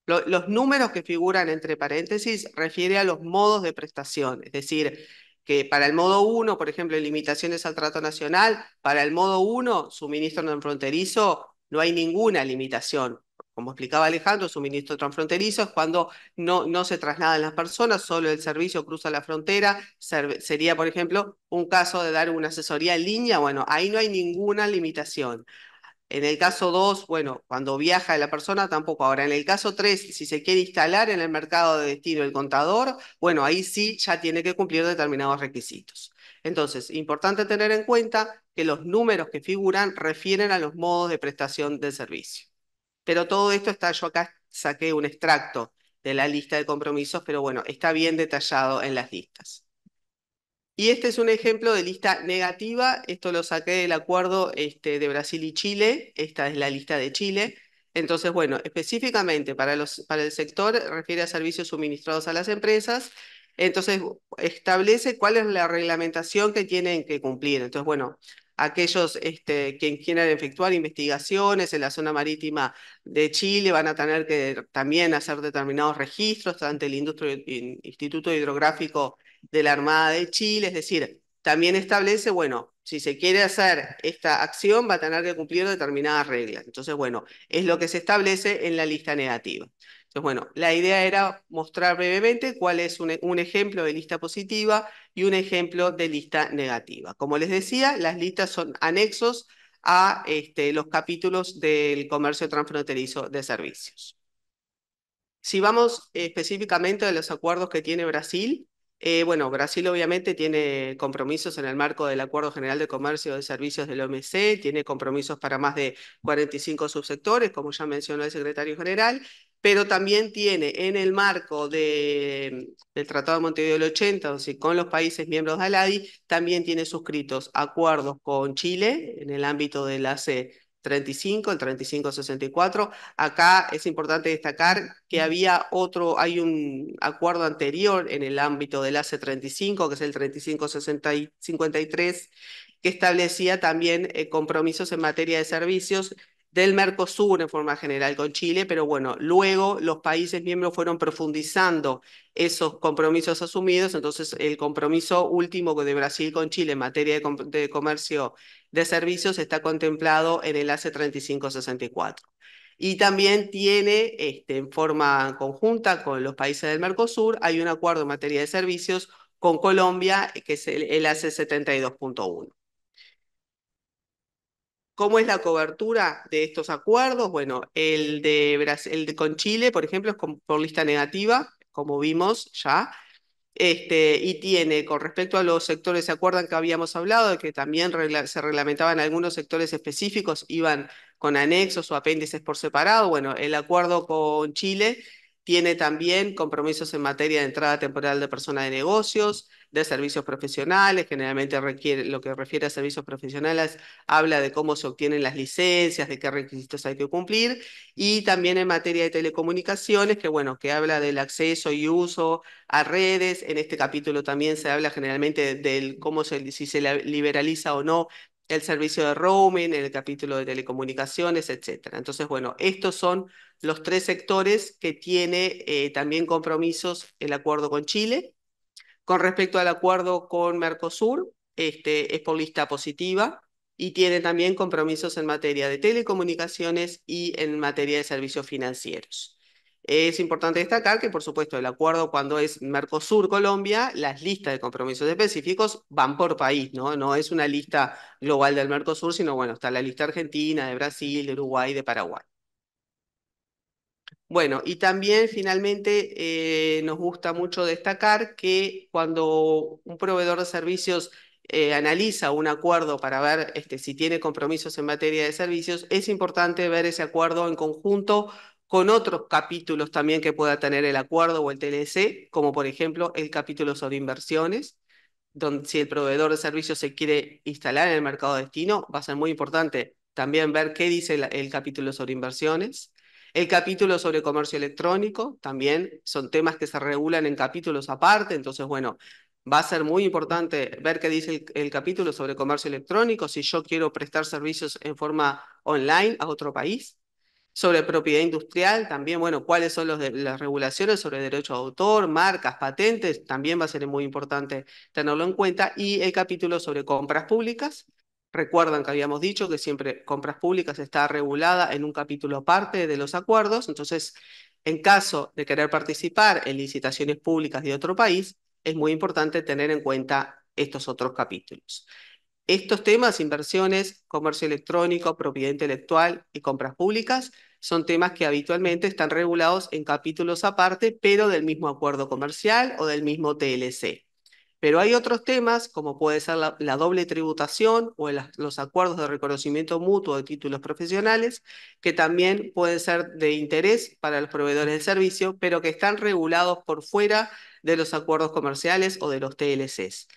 los números que figuran entre paréntesis refiere a los modos de prestación, es decir, que para el modo 1, por ejemplo, limitaciones al trato nacional, para el modo 1, suministro transfronterizo, no hay ninguna limitación. Como explicaba Alejandro, suministro transfronterizo es cuando no, no se trasladan las personas, solo el servicio cruza la frontera. sería, por ejemplo, un caso de dar una asesoría en línea. Bueno, ahí no hay ninguna limitación. En el caso 2, bueno, cuando viaja la persona tampoco. Ahora, en el caso 3, si se quiere instalar en el mercado de destino el contador, bueno, ahí sí ya tiene que cumplir determinados requisitos. Entonces, importante tener en cuenta que los números que figuran refieren a los modos de prestación del servicio. Pero todo esto está, yo acá saqué un extracto de la lista de compromisos, pero bueno, está bien detallado en las listas. Y este es un ejemplo de lista negativa, esto lo saqué del acuerdo este, de Brasil y Chile, esta es la lista de Chile. Entonces, bueno, específicamente para, los, para el sector refiere a servicios suministrados a las empresas, entonces establece cuál es la reglamentación que tienen que cumplir. Entonces, bueno, aquellos este, que quieran efectuar investigaciones en la zona marítima de Chile van a tener que también hacer determinados registros ante el Instituto Hidrográfico de la Armada de Chile, es decir, también establece, bueno, si se quiere hacer esta acción va a tener que cumplir determinadas reglas. Entonces, bueno, es lo que se establece en la lista negativa. Entonces, bueno, la idea era mostrar brevemente cuál es un, ejemplo de lista positiva y un ejemplo de lista negativa. Como les decía, las listas son anexos a este, los capítulos del comercio transfronterizo de servicios. Si vamos eh, específicamente a los acuerdos que tiene Brasil, eh, bueno, Brasil obviamente tiene compromisos en el marco del Acuerdo General de Comercio de Servicios del OMC, tiene compromisos para más de 45 subsectores, como ya mencionó el secretario general, pero también tiene en el marco del Tratado de Montevideo del 80, o con los países miembros de ALADI, también tiene suscritos acuerdos con Chile en el ámbito de la eh, 35, el 3564. Acá es importante destacar que había otro, hay un acuerdo anterior en el ámbito del ac 35, que es el 3553, que establecía también eh, compromisos en materia de servicios del Mercosur en forma general con Chile, pero bueno, luego los países miembros fueron profundizando esos compromisos asumidos, entonces el compromiso último de Brasil con Chile en materia de, comercio de servicios está contemplado en el AC 3564. Y también tiene, este, en forma conjunta con los países del Mercosur, hay un acuerdo en materia de servicios con Colombia, que es el AC 72.1. ¿Cómo es la cobertura de estos acuerdos? Bueno, el de, el de con Chile, por ejemplo, es por lista negativa, como vimos ya. Este, y tiene, con respecto a los sectores, ¿se acuerdan que habíamos hablado de que también se reglamentaban algunos sectores específicos, iban con anexos o apéndices por separado? Bueno, el acuerdo con Chile tiene también compromisos en materia de entrada temporal de personas de negocios, de servicios profesionales, generalmente requiere, lo que refiere a servicios profesionales habla de cómo se obtienen las licencias, de qué requisitos hay que cumplir, y también en materia de telecomunicaciones, que bueno, que habla del acceso y uso a redes, en este capítulo también se habla generalmente del cómo se, si se liberaliza o no el servicio de roaming, el capítulo de telecomunicaciones, etc. Entonces, bueno, estos son los tres sectores que tiene eh, también compromisos el acuerdo con Chile con respecto al acuerdo con Mercosur, este, es por lista positiva y tiene también compromisos en materia de telecomunicaciones y en materia de servicios financieros. Es importante destacar que, por supuesto, el acuerdo cuando es Mercosur-Colombia, las listas de compromisos específicos van por país, ¿no? No es una lista global del Mercosur, sino, bueno, está la lista argentina, de Brasil, de Uruguay, de Paraguay. Bueno, y también finalmente eh, nos gusta mucho destacar que cuando un proveedor de servicios eh, analiza un acuerdo para ver este, si tiene compromisos en materia de servicios, es importante ver ese acuerdo en conjunto con otros capítulos también que pueda tener el acuerdo o el TLC, como por ejemplo el capítulo sobre inversiones, donde si el proveedor de servicios se quiere instalar en el mercado destino, va a ser muy importante también ver qué dice el capítulo sobre inversiones. El capítulo sobre comercio electrónico también son temas que se regulan en capítulos aparte, entonces, bueno, va a ser muy importante ver qué dice el, capítulo sobre comercio electrónico, si yo quiero prestar servicios en forma online a otro país. Sobre propiedad industrial, también, bueno, cuáles son las regulaciones sobre derecho de autor, marcas, patentes, también va a ser muy importante tenerlo en cuenta. Y el capítulo sobre compras públicas, Recuerdan que habíamos dicho que siempre compras públicas está regulada en un capítulo aparte de los acuerdos, entonces en caso de querer participar en licitaciones públicas de otro país, es muy importante tener en cuenta estos otros capítulos. Estos temas, inversiones, comercio electrónico, propiedad intelectual y compras públicas, son temas que habitualmente están regulados en capítulos aparte, pero del mismo acuerdo comercial o del mismo TLC. Pero hay otros temas, como puede ser la, doble tributación o los acuerdos de reconocimiento mutuo de títulos profesionales, que también pueden ser de interés para los proveedores de servicio, pero que están regulados por fuera de los acuerdos comerciales o de los TLCs.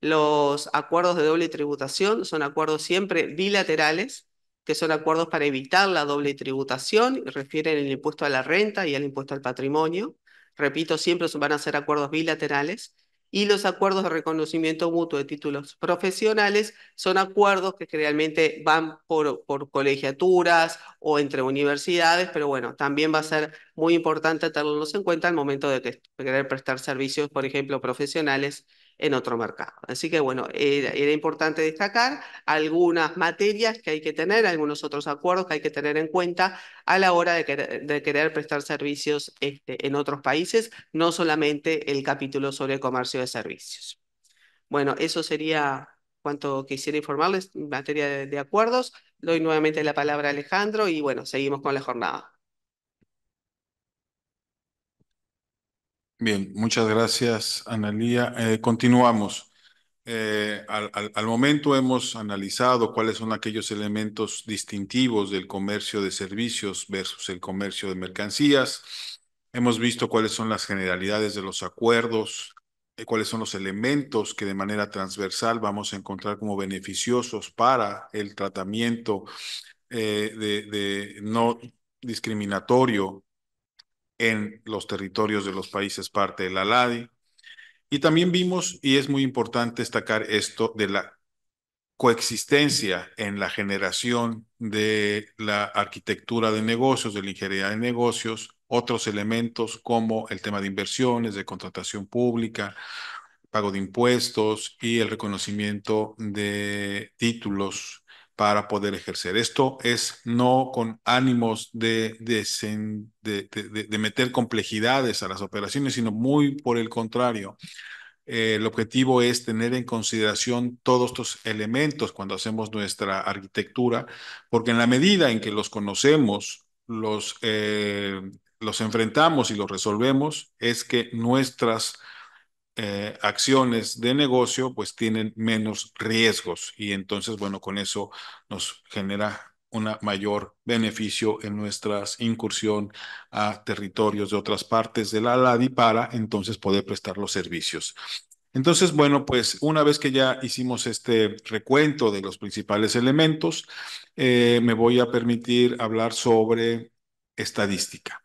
Los acuerdos de doble tributación son acuerdos siempre bilaterales, que son acuerdos para evitar la doble tributación, y refieren el impuesto a la renta y el impuesto al patrimonio. Repito, siempre van a ser acuerdos bilaterales y los acuerdos de reconocimiento mutuo de títulos profesionales son acuerdos que realmente van por, colegiaturas o entre universidades, pero bueno, también va a ser muy importante tenerlos en cuenta al momento de querer prestar servicios, por ejemplo, profesionales en otro mercado. Así que bueno, era, importante destacar algunas materias que hay que tener, algunos otros acuerdos que hay que tener en cuenta a la hora de, querer, de prestar servicios este, en otros países, no solamente el capítulo sobre comercio de servicios. Bueno, eso sería cuanto quisiera informarles en materia de, de acuerdos. Doy nuevamente la palabra a Alejandro y bueno, seguimos con la jornada. Bien, muchas gracias, Analía. Eh, continuamos. Eh, al, momento hemos analizado cuáles son aquellos elementos distintivos del comercio de servicios versus el comercio de mercancías. Hemos visto cuáles son las generalidades de los acuerdos, eh, cuáles son los elementos que de manera transversal vamos a encontrar como beneficiosos para el tratamiento de no discriminatorio en los territorios de los países parte de la LADI. Y también vimos, y es muy importante destacar esto de la coexistencia en la generación de la arquitectura de negocios, de la ingeniería de negocios, otros elementos como el tema de inversiones, de contratación pública, pago de impuestos y el reconocimiento de títulos para poder ejercer. Esto es no con ánimos de, de, de, meter complejidades a las operaciones, sino muy por el contrario. Eh, el objetivo es tener en consideración todos estos elementos cuando hacemos nuestra arquitectura, porque en la medida en que los conocemos, los, eh, los enfrentamos y los resolvemos, es que nuestras eh, acciones de negocio, pues tienen menos riesgos y entonces, bueno, con eso nos genera un mayor beneficio en nuestra incursión a territorios de otras partes de la LADI para entonces poder prestar los servicios. Entonces, bueno, pues una vez que ya hicimos este recuento de los principales elementos, eh, me voy a permitir hablar sobre estadística.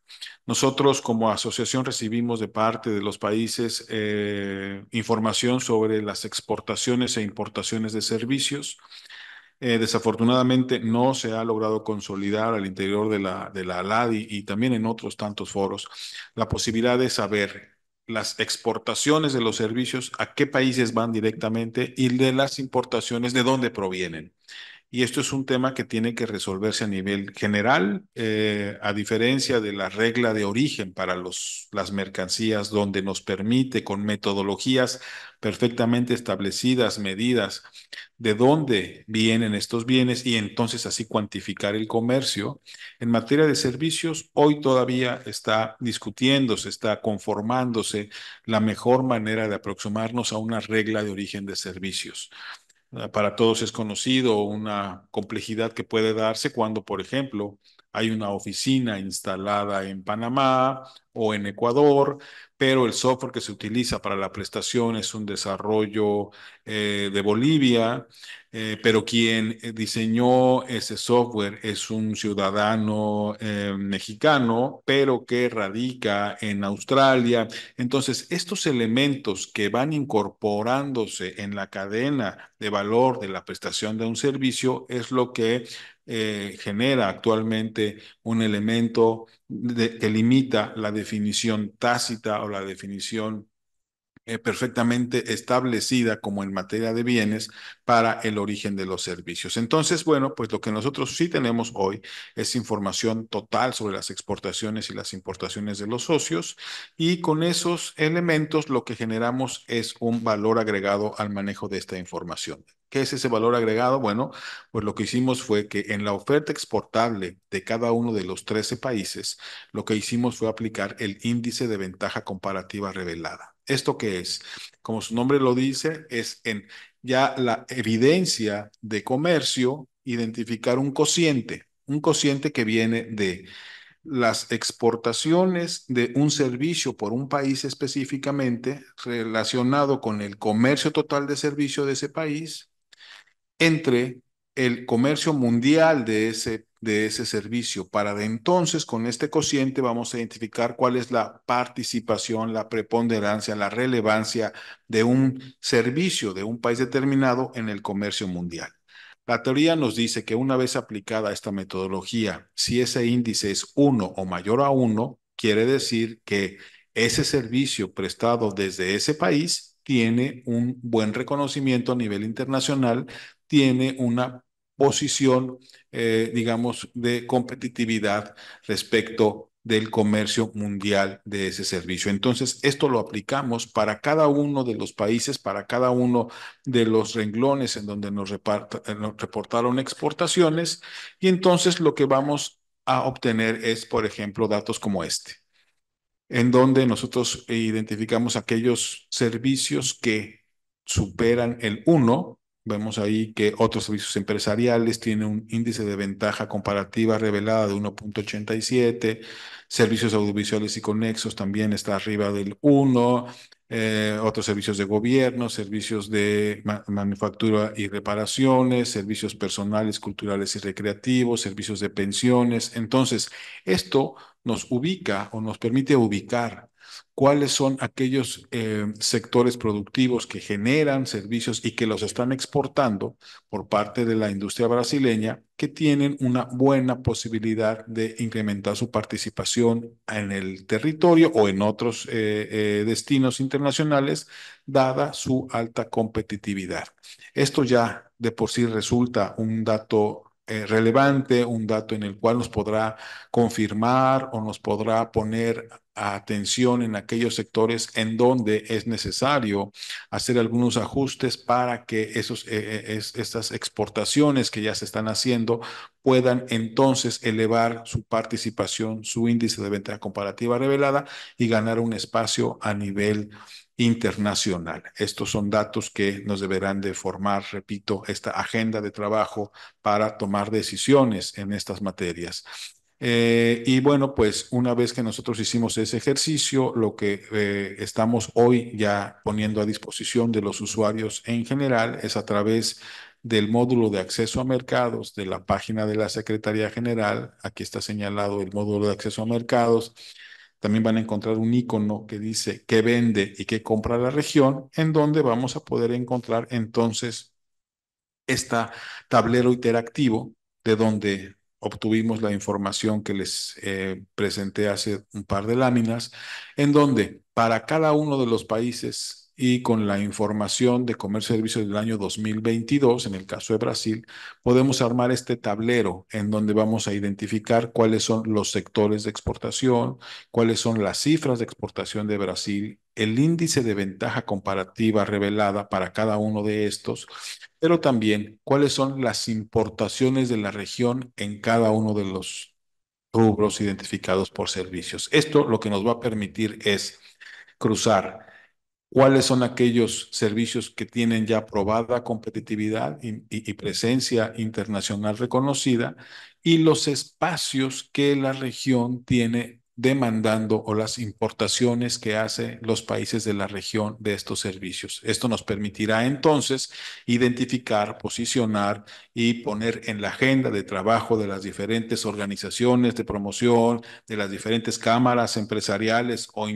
Nosotros como asociación recibimos de parte de los países eh, información sobre las exportaciones e importaciones de servicios. Eh, desafortunadamente no se ha logrado consolidar al interior de la, de la y también en otros tantos foros la posibilidad de saber las exportaciones de los servicios, a qué países van directamente y de las importaciones, de dónde provienen y esto es un tema que tiene que resolverse a nivel general, eh, a diferencia de la regla de origen para los, las mercancías, donde nos permite con metodologías perfectamente establecidas, medidas, de dónde vienen estos bienes y entonces así cuantificar el comercio. En materia de servicios, hoy todavía está discutiéndose, está conformándose la mejor manera de aproximarnos a una regla de origen de servicios. Eh, para todos es conocido, una complejidad que puede darse cuando, por ejemplo, hay una oficina instalada en Panamá o en Ecuador, pero el software que se utiliza para la prestación es un desarrollo eh, de Bolivia, eh, pero quien eh, diseñó ese software es un ciudadano mexicano, pero que radica en Australia. Entonces, estos elementos que van incorporándose en la cadena de valor de la prestación de un servicio es lo que genera actualmente un elemento que limita la definición definición tácita o la definición eh, perfectamente establecida como en materia de bienes para el origen de los servicios. Entonces, bueno, pues lo que nosotros sí tenemos hoy es información total sobre las exportaciones y las importaciones de los socios y con esos elementos lo que generamos es un valor agregado al manejo de esta información. ¿Qué es ese valor agregado? Bueno, pues lo que hicimos fue que en la oferta exportable de cada uno de los 13 países, lo que hicimos fue aplicar el índice de ventaja comparativa revelada. ¿Esto qué es? Como su nombre lo dice, es en ya la evidencia de comercio identificar un cociente, un cociente que viene de las exportaciones de un servicio por un país específicamente relacionado con el comercio total de servicio de ese país entre el comercio mundial de ese, de ese servicio. Para de entonces, con este cociente, vamos a identificar cuál es la participación, la preponderancia, la relevancia de un servicio de un país determinado en el comercio mundial. La teoría nos dice que una vez aplicada esta metodología, si ese índice es 1 o mayor a 1, quiere decir que ese servicio prestado desde ese país tiene un buen reconocimiento a nivel internacional tiene una posición, eh, digamos, de competitividad respecto del comercio mundial de ese servicio. Entonces, esto lo aplicamos para cada uno de los países, para cada uno de los renglones en donde nos, eh, nos reportaron exportaciones y entonces lo que vamos a obtener es, por ejemplo, datos como este, en donde nosotros identificamos aquellos servicios que superan el 1 Vemos ahí que otros servicios empresariales tienen un índice de ventaja comparativa revelada de 1.87, servicios audiovisuales y conexos también está arriba del 1, eh, otros servicios de gobierno, servicios de manufactura y reparaciones, servicios personales, culturales y recreativos, servicios de pensiones. Entonces, esto nos ubica o nos permite ubicar cuáles son aquellos eh, sectores productivos que generan servicios y que los están exportando por parte de la industria brasileña que tienen una buena posibilidad de incrementar su participación en el territorio o en otros eh, eh, destinos internacionales, dada su alta competitividad. Esto ya de por sí resulta un dato relevante, un dato en el cual nos podrá confirmar o nos podrá poner atención en aquellos sectores en donde es necesario hacer algunos ajustes para que esos, eh, eh, estas exportaciones que ya se están haciendo puedan entonces elevar su participación, su índice de venta comparativa revelada y ganar un espacio a nivel internacional. Estos son datos que nos deberán de formar, repito, esta agenda de trabajo para tomar decisiones en estas materias. Eh, y bueno, pues una vez que nosotros hicimos ese ejercicio, lo que eh, estamos hoy ya poniendo a disposición de los usuarios en general es a través del módulo de acceso a mercados de la página de la Secretaría General. Aquí está señalado el módulo de acceso a mercados. También van a encontrar un icono que dice qué vende y qué compra la región, en donde vamos a poder encontrar entonces esta tablero interactivo de donde obtuvimos la información que les eh, presenté hace un par de láminas, en donde para cada uno de los países y con la información de comercio y servicios del año 2022, en el caso de Brasil, podemos armar este tablero en donde vamos a identificar cuáles son los sectores de exportación, cuáles son las cifras de exportación de Brasil el índice de ventaja comparativa revelada para cada uno de estos, pero también cuáles son las importaciones de la región en cada uno de los rubros identificados por servicios. Esto lo que nos va a permitir es cruzar cuáles son aquellos servicios que tienen ya probada competitividad y, presencia internacional reconocida y los espacios que la región tiene demandando o las importaciones que hacen los países de la región de estos servicios. Esto nos permitirá entonces identificar, posicionar y poner en la agenda de trabajo de las diferentes organizaciones de promoción, de las diferentes cámaras empresariales o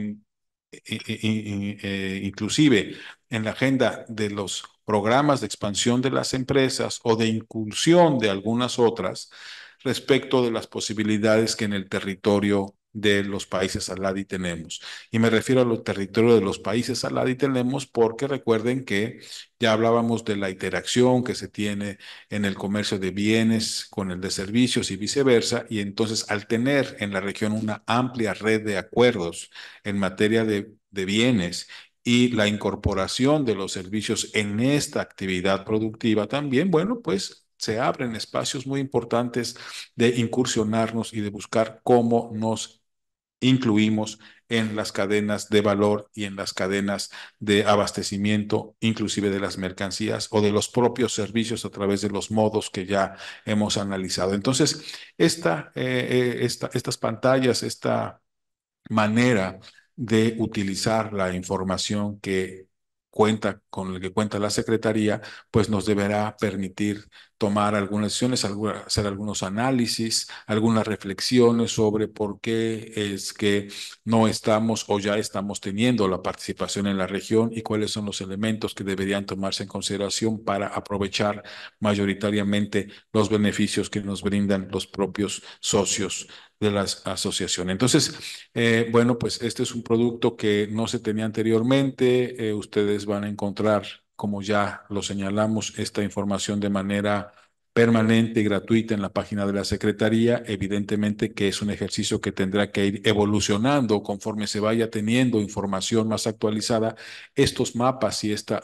eh, inclusive en la agenda de los programas de expansión de las empresas o de incursión de algunas otras respecto de las posibilidades que en el territorio de los países al y tenemos. Y me refiero a los territorios de los países al y tenemos porque recuerden que ya hablábamos de la interacción que se tiene en el comercio de bienes con el de servicios y viceversa. Y entonces al tener en la región una amplia red de acuerdos en materia de, de bienes y la incorporación de los servicios en esta actividad productiva también, bueno, pues se abren espacios muy importantes de incursionarnos y de buscar cómo nos incluimos en las cadenas de valor y en las cadenas de abastecimiento, inclusive de las mercancías o de los propios servicios a través de los modos que ya hemos analizado. Entonces, esta, eh, eh, esta, estas pantallas, esta manera de utilizar la información que cuenta con el que cuenta la Secretaría, pues nos deberá permitir tomar algunas decisiones, hacer algunos análisis, algunas reflexiones sobre por qué es que no estamos o ya estamos teniendo la participación en la región y cuáles son los elementos que deberían tomarse en consideración para aprovechar mayoritariamente los beneficios que nos brindan los propios socios de la asociación. Entonces, eh, bueno, pues este es un producto que no se tenía anteriormente. Eh, ustedes van a encontrar como ya lo señalamos, esta información de manera permanente y gratuita en la página de la Secretaría, evidentemente que es un ejercicio que tendrá que ir evolucionando conforme se vaya teniendo información más actualizada. Estos mapas y este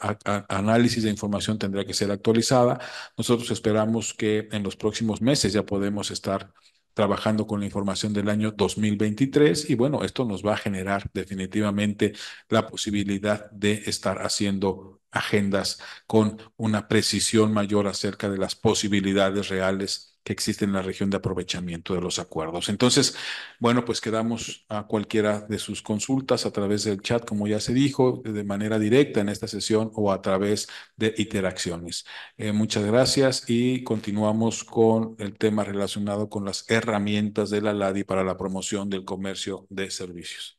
análisis de información tendrá que ser actualizada. Nosotros esperamos que en los próximos meses ya podemos estar trabajando con la información del año 2023 y bueno, esto nos va a generar definitivamente la posibilidad de estar haciendo agendas con una precisión mayor acerca de las posibilidades reales que existen en la región de aprovechamiento de los acuerdos. Entonces, bueno, pues quedamos a cualquiera de sus consultas a través del chat, como ya se dijo, de manera directa en esta sesión o a través de interacciones. Eh, muchas gracias y continuamos con el tema relacionado con las herramientas de la LADI para la promoción del comercio de servicios.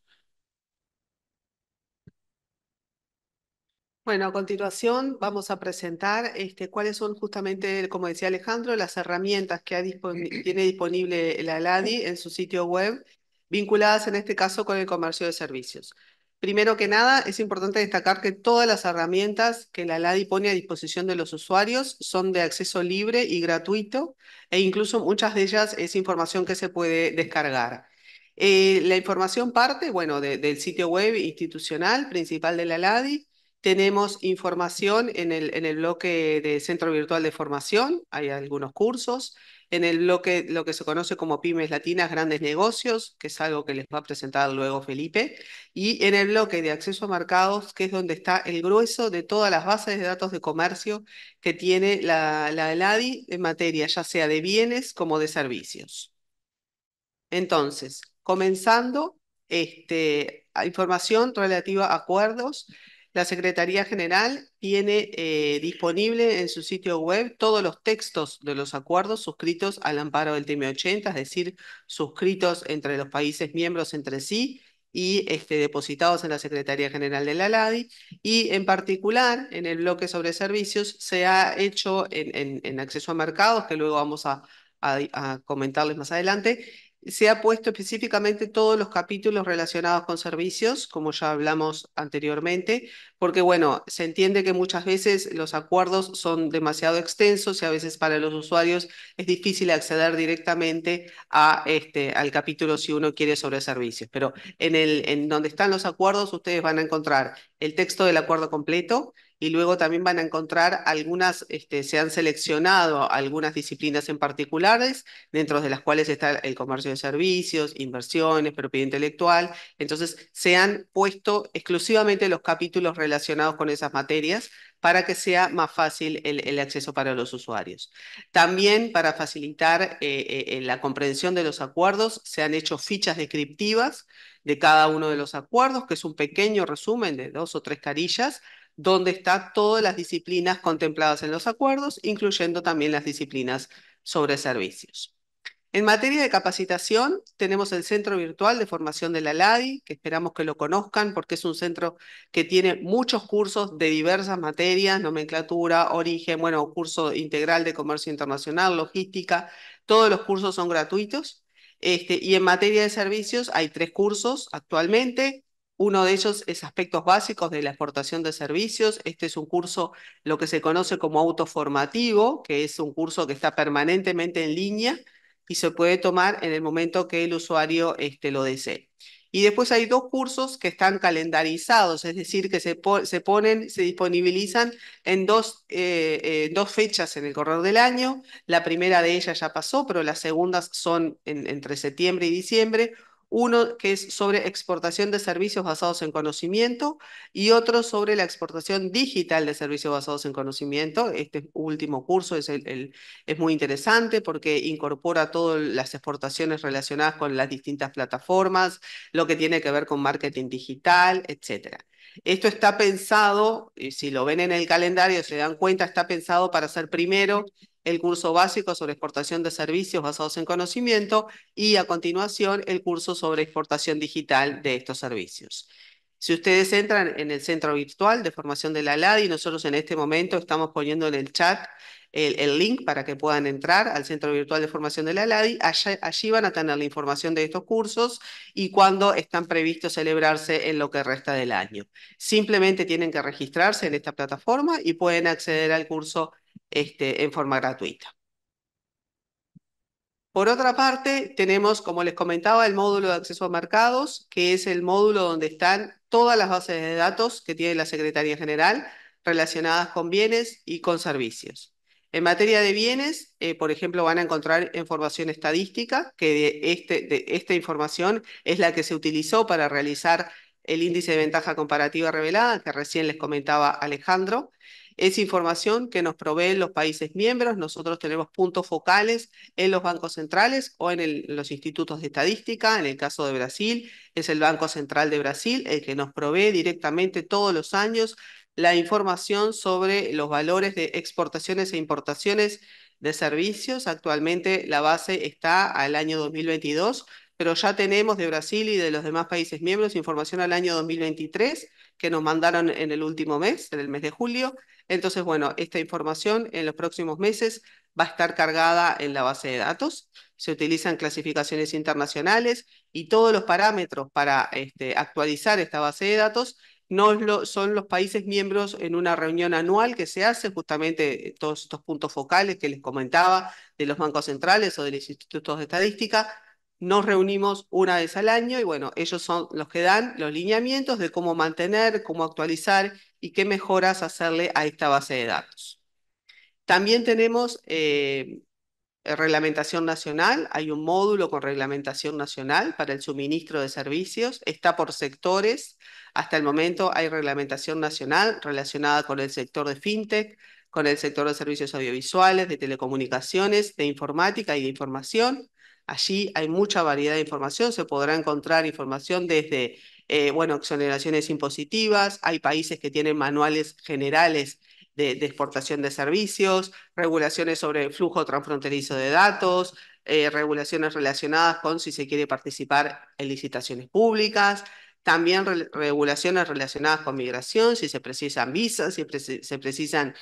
Bueno, a continuación vamos a presentar este, cuáles son justamente, como decía Alejandro, las herramientas que tiene disponible la LADI en su sitio web, vinculadas en este caso con el comercio de servicios. Primero que nada, es importante destacar que todas las herramientas que la LADI pone a disposición de los usuarios son de acceso libre y gratuito, e incluso muchas de ellas es información que se puede descargar. Eh, la información parte, bueno, del sitio web institucional principal de la LADI, tenemos información en el, en el bloque de Centro Virtual de Formación, hay algunos cursos. En el bloque, lo que se conoce como Pymes Latinas, Grandes Negocios, que es algo que les va a presentar luego Felipe. Y en el bloque de Acceso a Mercados, que es donde está el grueso de todas las bases de datos de comercio que tiene la, la ELADI en materia ya sea de bienes como de servicios. Entonces, comenzando, este, información relativa a acuerdos la Secretaría General tiene eh, disponible en su sitio web todos los textos de los acuerdos suscritos al amparo del TM80, es decir, suscritos entre los países miembros entre sí y este, depositados en la Secretaría General de la LADI. Y en particular, en el bloque sobre servicios, se ha hecho en, acceso a mercados, que luego vamos a comentarles más adelante, se ha puesto específicamente todos los capítulos relacionados con servicios, como ya hablamos anteriormente, porque bueno, se entiende que muchas veces los acuerdos son demasiado extensos y a veces para los usuarios es difícil acceder directamente a este, al capítulo si uno quiere sobre servicios. Pero en, el, en donde están los acuerdos, ustedes van a encontrar el texto del acuerdo completo, y luego también van a encontrar algunas, este, se han seleccionado algunas disciplinas en particulares, dentro de las cuales está el comercio de servicios, inversiones, propiedad intelectual. Entonces, se han puesto exclusivamente los capítulos relacionados con esas materias para que sea más fácil el, acceso para los usuarios. También para facilitar eh, eh, la comprensión de los acuerdos, se han hecho fichas descriptivas de cada uno de los acuerdos, que es un pequeño resumen de dos o tres carillas, donde están todas las disciplinas contempladas en los acuerdos, incluyendo también las disciplinas sobre servicios. En materia de capacitación, tenemos el Centro Virtual de Formación de la LADI, que esperamos que lo conozcan porque es un centro que tiene muchos cursos de diversas materias, nomenclatura, origen, bueno, curso integral de comercio internacional, logística, todos los cursos son gratuitos. Este, y en materia de servicios hay tres cursos actualmente, uno de ellos es aspectos básicos de la exportación de servicios. Este es un curso, lo que se conoce como autoformativo, que es un curso que está permanentemente en línea y se puede tomar en el momento que el usuario este, lo desee. Y después hay dos cursos que están calendarizados, es decir, que se, ponen, se disponibilizan en dos, eh, eh, fechas en el corredor del año. La primera de ellas ya pasó, pero las segundas son entre septiembre y diciembre uno que es sobre exportación de servicios basados en conocimiento y otro sobre la exportación digital de servicios basados en conocimiento. Este último curso es, muy interesante porque incorpora todas las exportaciones relacionadas con las distintas plataformas, lo que tiene que ver con marketing digital, etc. Esto está pensado, y si lo ven en el calendario se dan cuenta, está pensado para ser primero el curso básico sobre exportación de servicios basados en conocimiento y a continuación el curso sobre exportación digital de estos servicios. Si ustedes entran en el centro virtual de formación de la LADI, nosotros en este momento estamos poniendo en el chat el, link para que puedan entrar al centro virtual de formación de la LADI. Allí, allí van a tener la información de estos cursos y cuándo están previstos celebrarse en lo que resta del año. Simplemente tienen que registrarse en esta plataforma y pueden acceder al curso este, en forma gratuita. Por otra parte, tenemos, como les comentaba, el módulo de acceso a mercados, que es el módulo donde están todas las bases de datos que tiene la Secretaría General relacionadas con bienes y con servicios. En materia de bienes, eh, por ejemplo, van a encontrar información estadística, que de este, de esta información es la que se utilizó para realizar el índice de ventaja comparativa revelada, que recién les comentaba Alejandro. Es información que nos proveen los países miembros. Nosotros tenemos puntos focales en los bancos centrales o en, los institutos de estadística. En el caso de Brasil, es el Banco Central de Brasil el que nos provee directamente todos los años la información sobre los valores de exportaciones e importaciones de servicios. Actualmente la base está al año 2022, pero ya tenemos de Brasil y de los demás países miembros información al año 2023 que nos mandaron en el último mes, en el mes de julio. Entonces, bueno, esta información en los próximos meses va a estar cargada en la base de datos. Se utilizan clasificaciones internacionales y todos los parámetros para este, actualizar esta base de datos son los países miembros en una reunión anual que se hace, justamente eh, todos estos puntos focales que les comentaba de los bancos centrales o de los institutos de estadística, nos reunimos una vez al año y bueno, ellos son los que dan los lineamientos de cómo mantener, cómo actualizar y qué mejoras hacerle a esta base de datos. También tenemos eh, reglamentación nacional, hay un módulo con reglamentación nacional para el suministro de servicios, está por sectores, hasta el momento hay reglamentación nacional relacionada con el sector de fintech, con el sector de servicios audiovisuales, de telecomunicaciones, de informática y de información, Allí hay mucha variedad de información, se podrá encontrar información desde, eh, bueno, exoneraciones impositivas, hay países que tienen manuales generales de, exportación de servicios, regulaciones sobre el flujo transfronterizo de datos, eh, regulaciones relacionadas con si se quiere participar en licitaciones públicas, también regulaciones relacionadas con migración, si se precisan visas, si se precisan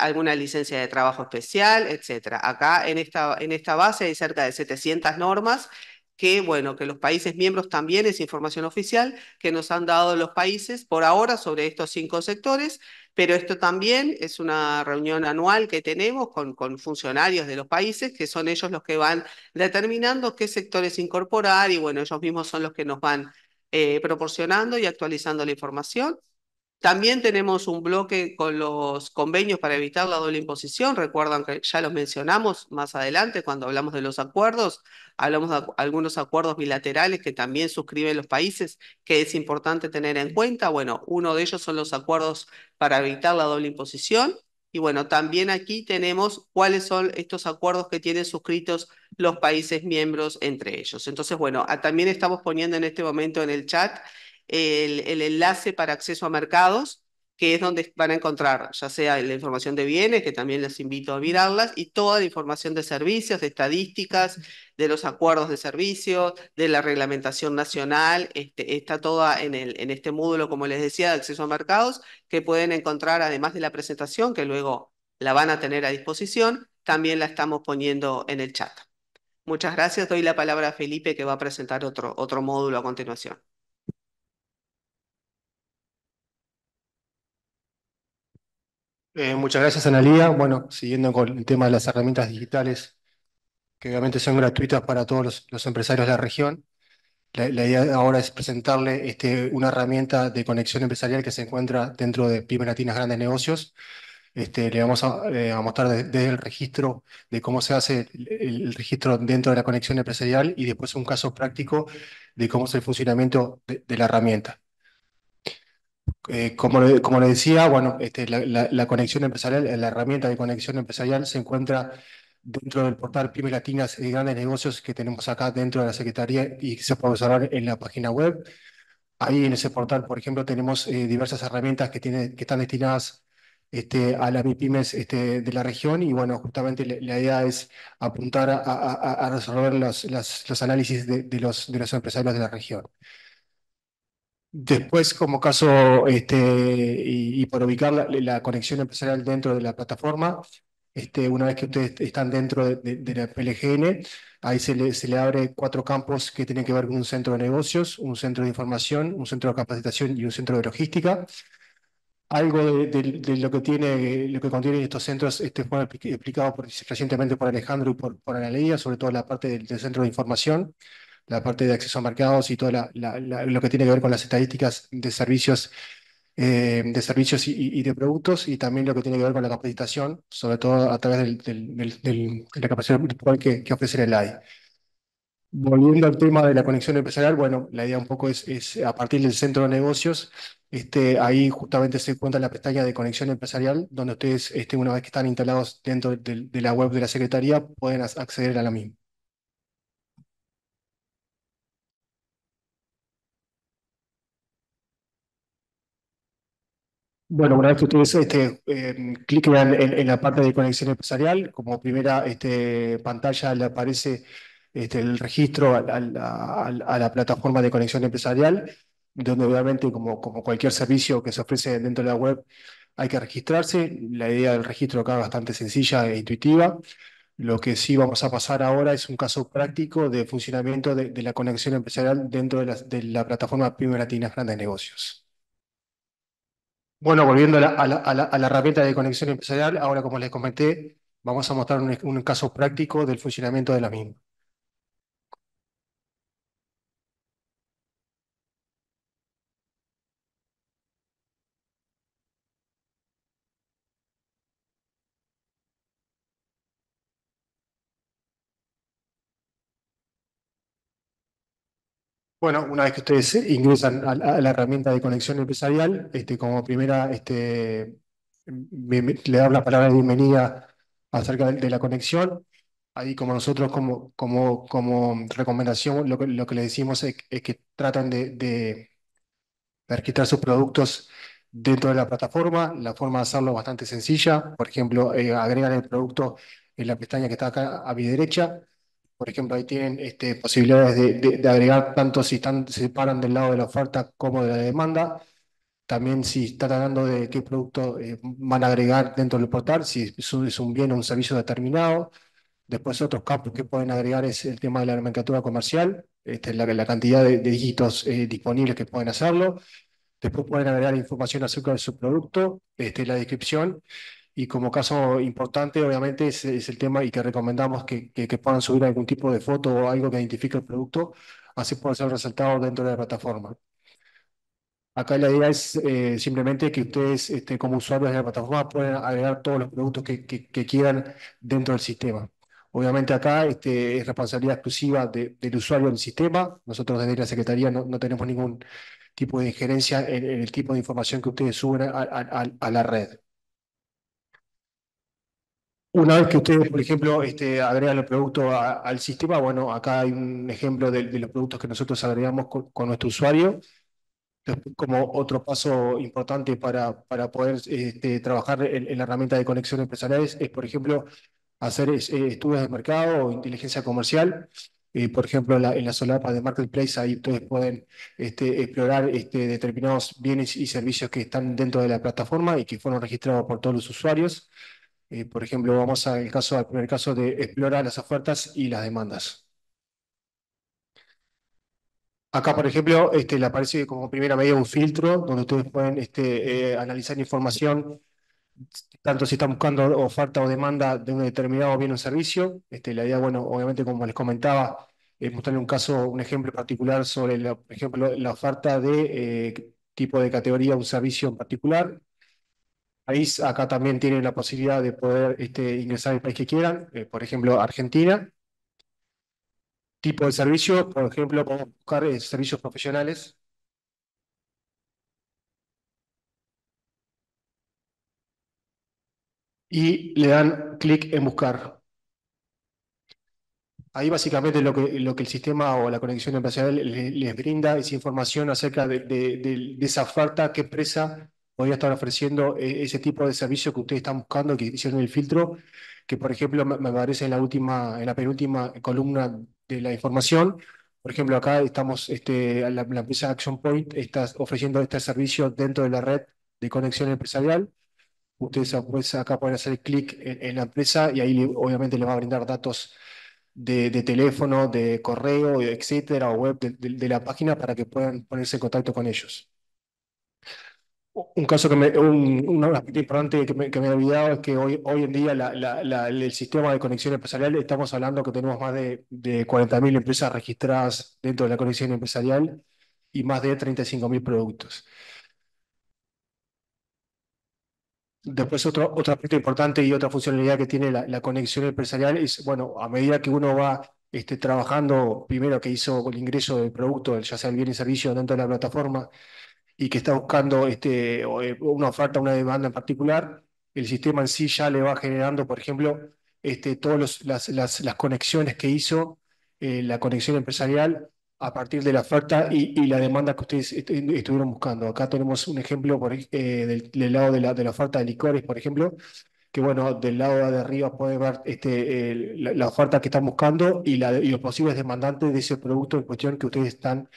alguna licencia de trabajo especial, etcétera. Acá en esta, en esta base hay cerca de 700 normas que, bueno, que los países miembros también es información oficial que nos han dado los países por ahora sobre estos cinco sectores, pero esto también es una reunión anual que tenemos con, con funcionarios de los países, que son ellos los que van determinando qué sectores incorporar y, bueno, ellos mismos son los que nos van eh, proporcionando y actualizando la información. También tenemos un bloque con los convenios para evitar la doble imposición. Recuerdan que ya los mencionamos más adelante cuando hablamos de los acuerdos. Hablamos de algunos acuerdos bilaterales que también suscriben los países, que es importante tener en cuenta. Bueno, uno de ellos son los acuerdos para evitar la doble imposición. Y bueno, también aquí tenemos cuáles son estos acuerdos que tienen suscritos los países miembros entre ellos. Entonces, bueno, también estamos poniendo en este momento en el chat el, enlace para acceso a mercados, que es donde van a encontrar ya sea la información de bienes, que también les invito a mirarlas, y toda la información de servicios, de estadísticas, de los acuerdos de servicios, de la reglamentación nacional, este, está toda en, en este módulo, como les decía, de acceso a mercados, que pueden encontrar además de la presentación, que luego la van a tener a disposición, también la estamos poniendo en el chat. Muchas gracias. Doy la palabra a Felipe que va a presentar otro, otro módulo a continuación. Eh, muchas gracias, Analía. Bueno, siguiendo con el tema de las herramientas digitales, que obviamente son gratuitas para todos los, empresarios de la región. La, idea ahora es presentarle este, una herramienta de conexión empresarial que se encuentra dentro de Pymes Latinas Grandes Negocios. Este, le vamos a, eh, mostrar desde el registro de cómo se hace el, registro dentro de la conexión empresarial y después un caso práctico de cómo es el funcionamiento de la herramienta. Eh, como, le, decía, bueno, este, la, conexión empresarial, la herramienta de conexión empresarial se encuentra dentro del portal Pymes Latinas y Grandes Negocios que tenemos acá dentro de la Secretaría y que se puede observar en la página web. Ahí en ese portal, por ejemplo, tenemos eh, diversas herramientas que, que están destinadas este, a las MIPYMES este, de la región y bueno, justamente la, idea es apuntar a, resolver los, análisis de, los, de los empresarios de la región. Después, como caso, este, y, por ubicar la, conexión empresarial dentro de la plataforma, este, una vez que ustedes están dentro de, la PLGN, ahí se le, se abre cuatro campos que tienen que ver con un centro de negocios, un centro de información, un centro de capacitación y un centro de logística. Algo de, lo que tiene, lo que contienen estos centros este, fue explicado recientemente por Alejandro y por, por sobre todo la parte del centro de información la parte de acceso a mercados y todo lo que tiene que ver con las estadísticas de servicios, eh, de servicios y, de productos, y también lo que tiene que ver con la capacitación, sobre todo a través del, de la capacidad virtual que, ofrece el AI. Volviendo al tema de la conexión empresarial, bueno, la idea un poco es, a partir del centro de negocios, este, ahí justamente se encuentra la pestaña de conexión empresarial, donde ustedes, este, una vez que están instalados dentro de la web de la Secretaría, pueden acceder a la misma. Bueno, una vez que ustedes este, eh, en, la parte de conexión empresarial, como primera este, pantalla le aparece este, el registro a, la plataforma de conexión empresarial, donde obviamente, como, como cualquier servicio que se ofrece dentro de la web, hay que registrarse. La idea del registro acá es bastante sencilla e intuitiva. Lo que sí vamos a pasar ahora es un caso práctico de funcionamiento de, la conexión empresarial dentro de la, plataforma primeratina Latinas Grandes Negocios. Bueno, volviendo a la, herramienta de conexión empresarial, ahora como les comenté, vamos a mostrar un caso práctico del funcionamiento de la misma. Bueno, una vez que ustedes ingresan a, la herramienta de conexión empresarial, este, como primera, este, le damos la palabra de bienvenida acerca de, la conexión. Ahí como nosotros como, recomendación, lo que, le decimos es, que tratan de, de, registrar sus productos dentro de la plataforma. La forma de hacerlo es bastante sencilla. Por ejemplo, eh, agregan el producto en la pestaña que está acá a mi derecha. Por ejemplo, ahí tienen este, posibilidades de, agregar tanto si están, se separan del lado de la oferta como de la demanda. También si están hablando de qué producto eh, van a agregar dentro del portal, si es un, bien o un servicio determinado. Después otros campos que pueden agregar es el tema de la nomenclatura comercial, este, la, la, cantidad de, dígitos eh, disponibles que pueden hacerlo. Después pueden agregar información acerca de su producto, este, la descripción y como caso importante, obviamente, es, el tema y que recomendamos que, que, puedan subir algún tipo de foto o algo que identifique el producto, así puede ser resaltado dentro de la plataforma. Acá la idea es eh, simplemente que ustedes, este, como usuarios de la plataforma, puedan agregar todos los productos que, que quieran dentro del sistema. Obviamente acá este, es responsabilidad exclusiva del usuario del sistema. Nosotros desde la Secretaría no, tenemos ningún tipo de injerencia en, el tipo de información que ustedes suben a la red. Una vez que ustedes, por ejemplo, este, agregan el producto al sistema, bueno, acá hay un ejemplo de, los productos que nosotros agregamos con, nuestro usuario. Como otro paso importante para, para poder este, trabajar en, la herramienta de conexión empresarial es, por ejemplo, hacer eh, estudios de mercado o inteligencia comercial. Eh, por ejemplo, en la solapa de Marketplace, ahí ustedes pueden este, explorar este, determinados bienes y servicios que están dentro de la plataforma y que fueron registrados por todos los usuarios. Eh, por ejemplo, vamos al, caso, al primer caso de explorar las ofertas y las demandas. Acá, por ejemplo, este, le aparece como primera medida un filtro donde ustedes pueden este, eh, analizar información, tanto si están buscando oferta o demanda de un determinado bien o servicio. Este, la idea, bueno, obviamente, como les comentaba, Es mostrarle un caso, un ejemplo particular sobre, la, ejemplo, la oferta de eh, tipo de categoría, un servicio en particular acá también tienen la posibilidad de poder este, ingresar al país que quieran, eh, por ejemplo, Argentina. Tipo de servicio, por ejemplo, podemos buscar eh, servicios profesionales. Y le dan clic en buscar. Ahí básicamente lo que, lo que el sistema o la conexión empresarial les, brinda es información acerca de, de, de esa oferta, qué empresa podría estar ofreciendo eh, ese tipo de servicio que ustedes están buscando, que hicieron el filtro, que por ejemplo me aparece en la última, en la penúltima columna de la información. Por ejemplo, acá estamos, este, la, empresa Action Point está ofreciendo este servicio dentro de la red de conexión empresarial. Ustedes pues, acá pueden hacer clic en, la empresa y ahí obviamente les va a brindar datos de, teléfono, de correo, etcétera, o web de la página para que puedan ponerse en contacto con ellos. Un caso que me, un, aspecto importante que me, he olvidado es que hoy, hoy en día el sistema de conexión empresarial, estamos hablando que tenemos más de, de 40.000 empresas registradas dentro de la conexión empresarial y más de 35.000 productos. Después otro, aspecto importante y otra funcionalidad que tiene la, conexión empresarial es, bueno, a medida que uno va este, trabajando, primero que hizo el ingreso del producto, ya sea el bien y servicio dentro de la plataforma, y que está buscando este, eh, una oferta, una demanda en particular, el sistema en sí ya le va generando, por ejemplo, este, todas las, las, las, conexiones que hizo, eh, la conexión empresarial a partir de la oferta y, la demanda que ustedes estuvieron buscando. Acá tenemos un ejemplo por, eh, del, lado de la, de la, oferta de licores, por ejemplo, que bueno, del lado de arriba pueden ver este, la, oferta que están buscando y, la, y los posibles demandantes de ese producto en cuestión que ustedes están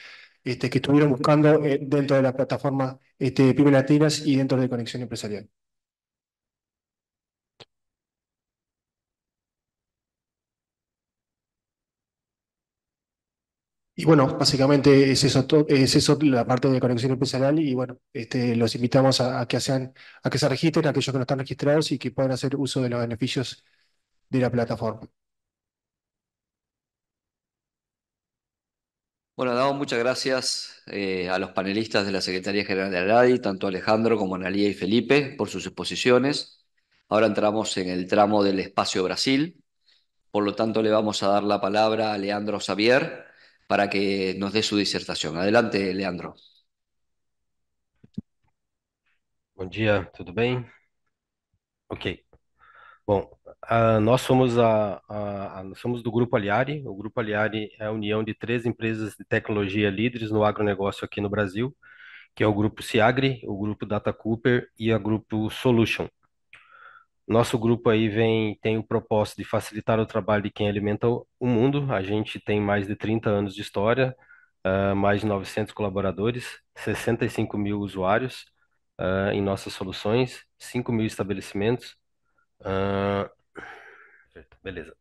este, que estuvieron buscando eh, dentro de la plataforma este, PYME Latinas y dentro de Conexión Empresarial. Y bueno, básicamente es eso, es eso la parte de conexión empresarial y bueno, este, los invitamos a, que a que se registren, aquellos que no están registrados y que puedan hacer uso de los beneficios de la plataforma. Bueno, damos muchas gracias eh, a los panelistas de la Secretaría General de la ADI, tanto Alejandro como Analía y Felipe, por sus exposiciones. Ahora entramos en el tramo del espacio Brasil, por lo tanto le vamos a dar la palabra a Leandro Xavier para que nos dé su disertación. Adelante, Leandro. Buen día, ¿todo bien? Ok. bueno. Ah, nós somos a, a, a, somos do Grupo Aliari. O Grupo Aliari é a união de três empresas de tecnologia líderes no agronegócio aqui no Brasil, que é o Grupo Ciagre o Grupo Data Cooper e o Grupo Solution. Nosso grupo aí vem tem o propósito de facilitar o trabalho de quem alimenta o mundo. A gente tem mais de 30 anos de história, uh, mais de 900 colaboradores, 65 mil usuários uh, em nossas soluções, 5 mil estabelecimentos. Uh, beleza.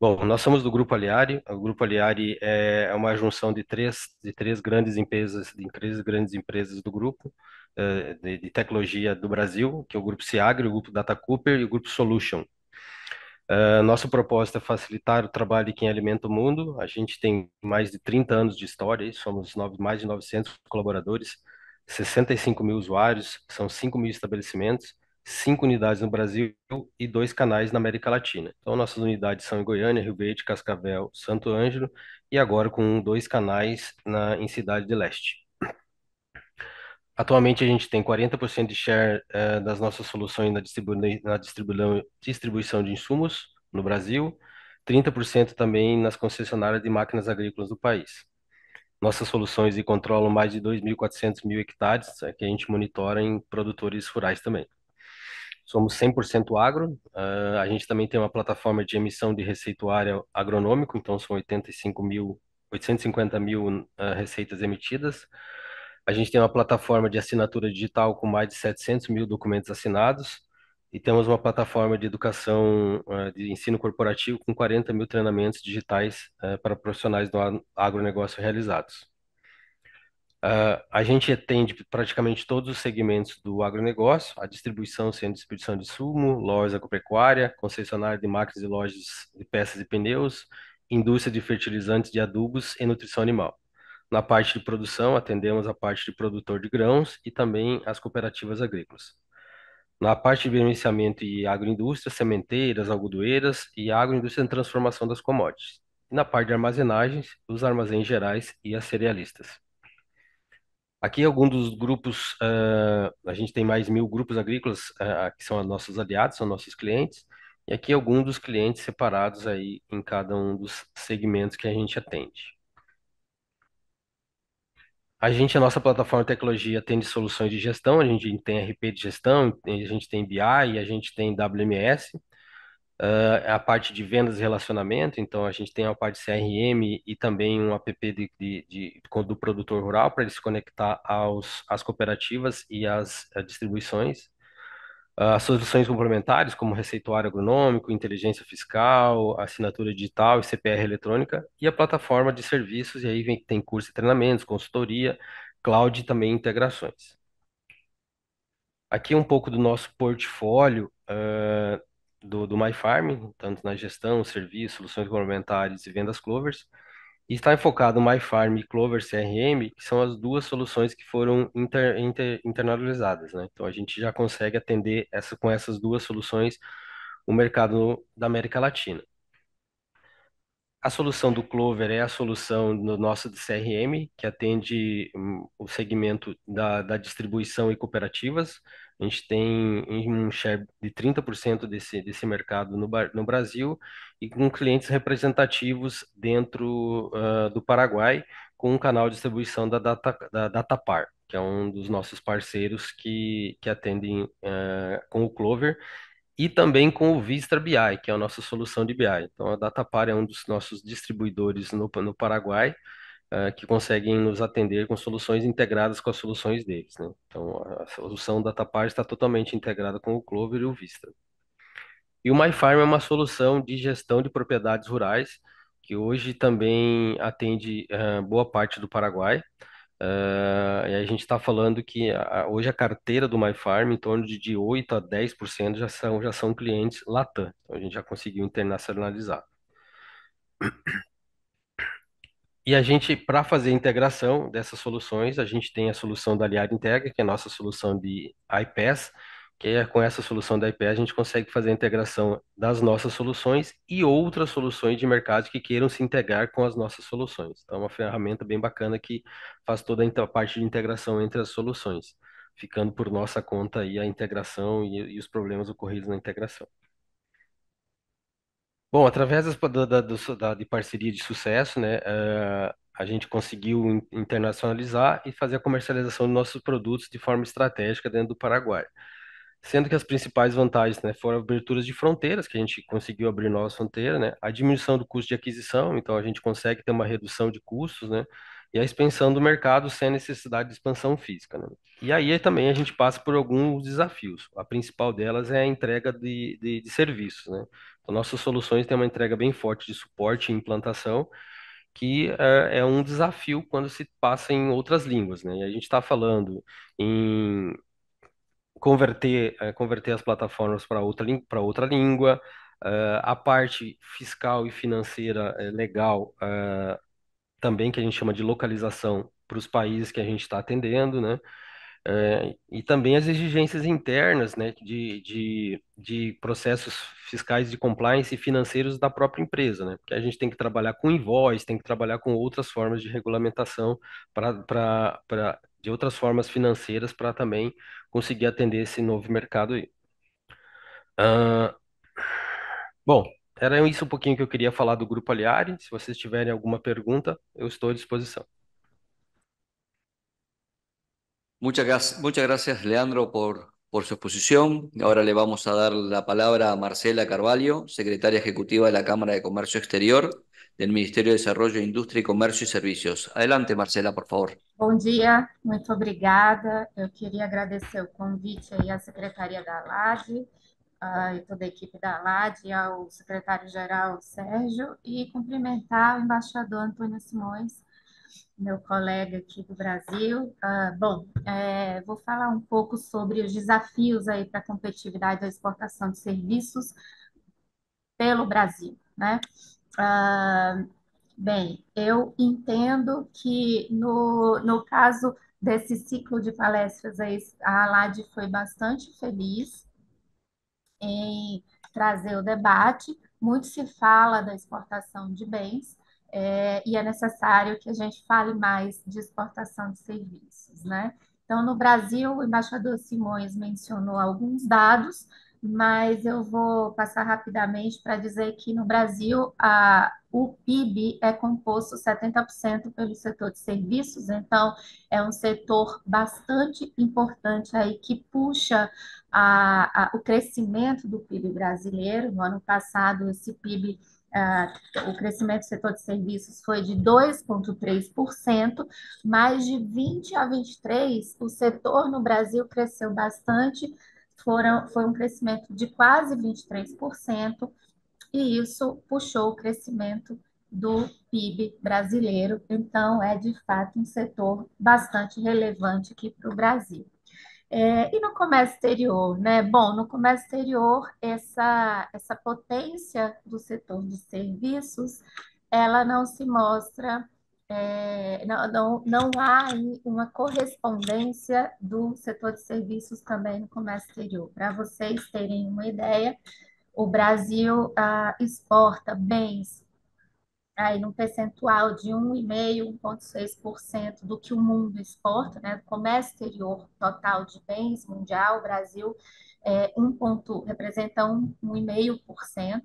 Bom, nós somos do Grupo Aliari. O Grupo Aliari é, é uma junção de três, de três grandes empresas, de três grandes empresas do grupo eh, de, de tecnologia do Brasil, que é o Grupo Ciagri, o Grupo Data Cooper e o Grupo Solution. Uh, nosso propósito é facilitar o trabalho de quem alimenta o mundo. A gente tem mais de 30 anos de história, somos nove, mais de 900 colaboradores, 65 mil usuários, são 5 mil estabelecimentos cinco unidades no Brasil e dois canais na América Latina. Então, nossas unidades são em Goiânia, Rio Verde, Cascavel, Santo Ângelo e agora com dois canais na, em Cidade de Leste. Atualmente, a gente tem 40% de share eh, das nossas soluções na, distribu na distribu distribuição de insumos no Brasil, 30% também nas concessionárias de máquinas agrícolas do país. Nossas soluções controlam mais de 2.400 mil hectares, é, que a gente monitora em produtores rurais também somos 100% agro. Uh, a gente também tem uma plataforma de emissão de receituário agronômico, então são 85 mil, 850 mil uh, receitas emitidas. A gente tem uma plataforma de assinatura digital com mais de 700 mil documentos assinados e temos uma plataforma de educação uh, de ensino corporativo com 40 mil treinamentos digitais para profissionais do agronegócio realizados. Uh, a gente atende praticamente todos os segmentos do agronegócio, a distribuição sendo distribuição de sumo, lojas agropecuária, concessionária de máquinas e lojas de peças e pneus, indústria de fertilizantes de adubos e nutrição animal. Na parte de produção, atendemos a parte de produtor de grãos e também as cooperativas agrícolas. Na parte de beneficiamento e agroindústria, sementeiras, algodoeiras e agroindústria de transformação das commodities. E na parte de armazenagens, os armazéns gerais e as cerealistas. Aqui, algum dos grupos, uh, a gente tem mais mil grupos agrícolas uh, que são nossos aliados, são nossos clientes, e aqui algum dos clientes separados aí em cada um dos segmentos que a gente atende. A gente, a nossa plataforma de tecnologia atende soluções de gestão, a gente tem RP de gestão, a gente tem BI, a gente tem WMS, Uh, a parte de vendas e relacionamento, então a gente tem a parte CRM e também um app de, de, de do produtor rural para ele se conectar aos, às cooperativas e às, eh, distribuições. Uh, soluções complementares, como receituário agronômico, inteligência fiscal, assinatura digital e CPR eletrônica, e a plataforma de serviços, e aí vem, tem curso e treinamentos, consultoria, cloud e também integrações. Aqui um pouco do nosso portfólio. Uh, do, do MyFarm, tanto na gestão, serviço, soluções complementares e vendas clovers, e está enfocado no MyFarm e Clover CRM, que são as duas soluções que foram inter, inter, internalizadas. Né? Então, a gente já consegue atender essa, com essas duas soluções o mercado da América Latina. A solução do Clover é a solução do nosso CRM, que atende hum, o segmento da, da distribuição e cooperativas, a gente tem um share de 30% desse, desse mercado no, no Brasil e com clientes representativos dentro uh, do Paraguai, com um canal de distribuição da, Data, da Datapar, que é um dos nossos parceiros que, que atendem uh, com o Clover e também com o Vistra BI, que é a nossa solução de BI. Então, a Datapar é um dos nossos distribuidores no, no Paraguai ah, que conseguem nos atender com soluções integradas com as soluções deles. Né? Então, a solução da está totalmente integrada com o Clover e o Vista. E o MyFarm é uma solução de gestão de propriedades rurais, que hoje também atende uh, boa parte do Paraguai. Uh, e a gente está falando que a, hoje a carteira do MyFarm, em torno de, de 8 a 10%, já são, já são clientes Latam. Então a gente já conseguiu internacionalizar. E a gente, para fazer a integração dessas soluções, a gente tem a solução da Aliado Integra, que é a nossa solução de iPass, que é, com essa solução da iPass a gente consegue fazer a integração das nossas soluções e outras soluções de mercado que queiram se integrar com as nossas soluções. Então, é uma ferramenta bem bacana que faz toda a parte de integração entre as soluções, ficando por nossa conta aí a integração e, e os problemas ocorridos na integração. Bom, através das, da, da, do- da- de parceria de sucesso, né, eh, a gente conseguiu internacionalizar e fazer a comercialização dos nossos produtos de forma estratégica dentro do Paraguai. Sendo que as principais vantagens, né, foram aberturas de fronteiras, que a gente conseguiu abrir novas fronteiras né, a diminuição do custo de aquisição, então a gente consegue ter uma redução de custos, né, e a expansão do mercado sem necessidade de expansão física, né. E aí também a gente passa por alguns desafios. A principal delas é a entrega de, de, de serviços, né. Então, nossas soluções têm uma entrega bem forte de suporte e implantação, que é, é um desafio quando se passa em outras línguas, né? E a gente está falando em converter, é, converter as plataformas para outra, para outra língua, Uh, a parte fiscal e financeira é legal, uh, também que a gente chama de localização para os países que a gente está atendendo, né? É, e também as exigências internas né, de, de, de processos fiscais de compliance e financeiros da própria empresa, né? Porque a gente tem que trabalhar com invoice, tem que trabalhar com outras formas de regulamentação para de outras formas financeiras para também conseguir atender esse novo mercado aí. Uh, bom, era isso um pouquinho que eu queria falar do Grupo Aliari. Se vocês tiverem alguma pergunta, eu estou à disposição. Muchas gracias, muchas gracias Leandro, por, por su exposición. Ahora le vamos a dar la palabra a Marcela Carvalho, secretaria ejecutiva de la Cámara de Comercio Exterior del Ministerio de Desarrollo, Industria Comercio y Servicios. Adelante, Marcela, por favor. Bom día, muito obrigada. Yo quería agradecer el convite a la Secretaria de la uh, y toda la equipe da Lade, al Secretario General Sergio y e cumplimentar al embaixador Antonio Simões, meu colega aqui do Brasil. Ah, bom, é, vou falar um pouco sobre os desafios aí para a competitividade da exportação de serviços pelo Brasil, né? Ah, bem, eu entendo que no, no caso desse ciclo de palestras, aí, a Alad foi bastante feliz em trazer o debate. Muito se fala da exportação de bens, é, e é necessário que a gente fale mais de exportação de serviços, né? Então, no Brasil, o embaixador Simões mencionou alguns dados, mas eu vou passar rapidamente para dizer que no Brasil a, o PIB é composto 70% pelo setor de serviços, então é um setor bastante importante aí que puxa a, a, o crescimento do PIB brasileiro. No ano passado, esse PIB Uh, o crescimento do setor de serviços foi de 2,3%, mas de 20 a 23, o setor no Brasil cresceu bastante, foram, foi um crescimento de quase 23%, e isso puxou o crescimento do PIB brasileiro. Então, é de fato um setor bastante relevante aqui para o Brasil. É, e no comércio exterior, né? Bom, no comércio exterior, essa, essa potência do setor de serviços, ela não se mostra, é, não, não, não há uma correspondência do setor de serviços também no comércio exterior. Para vocês terem uma ideia, o Brasil ah, exporta bens aí num percentual de 1,5%, 1,6% do que o mundo exporta, né, do comércio exterior total de bens mundial, o Brasil é, um ponto, representa 1,5%.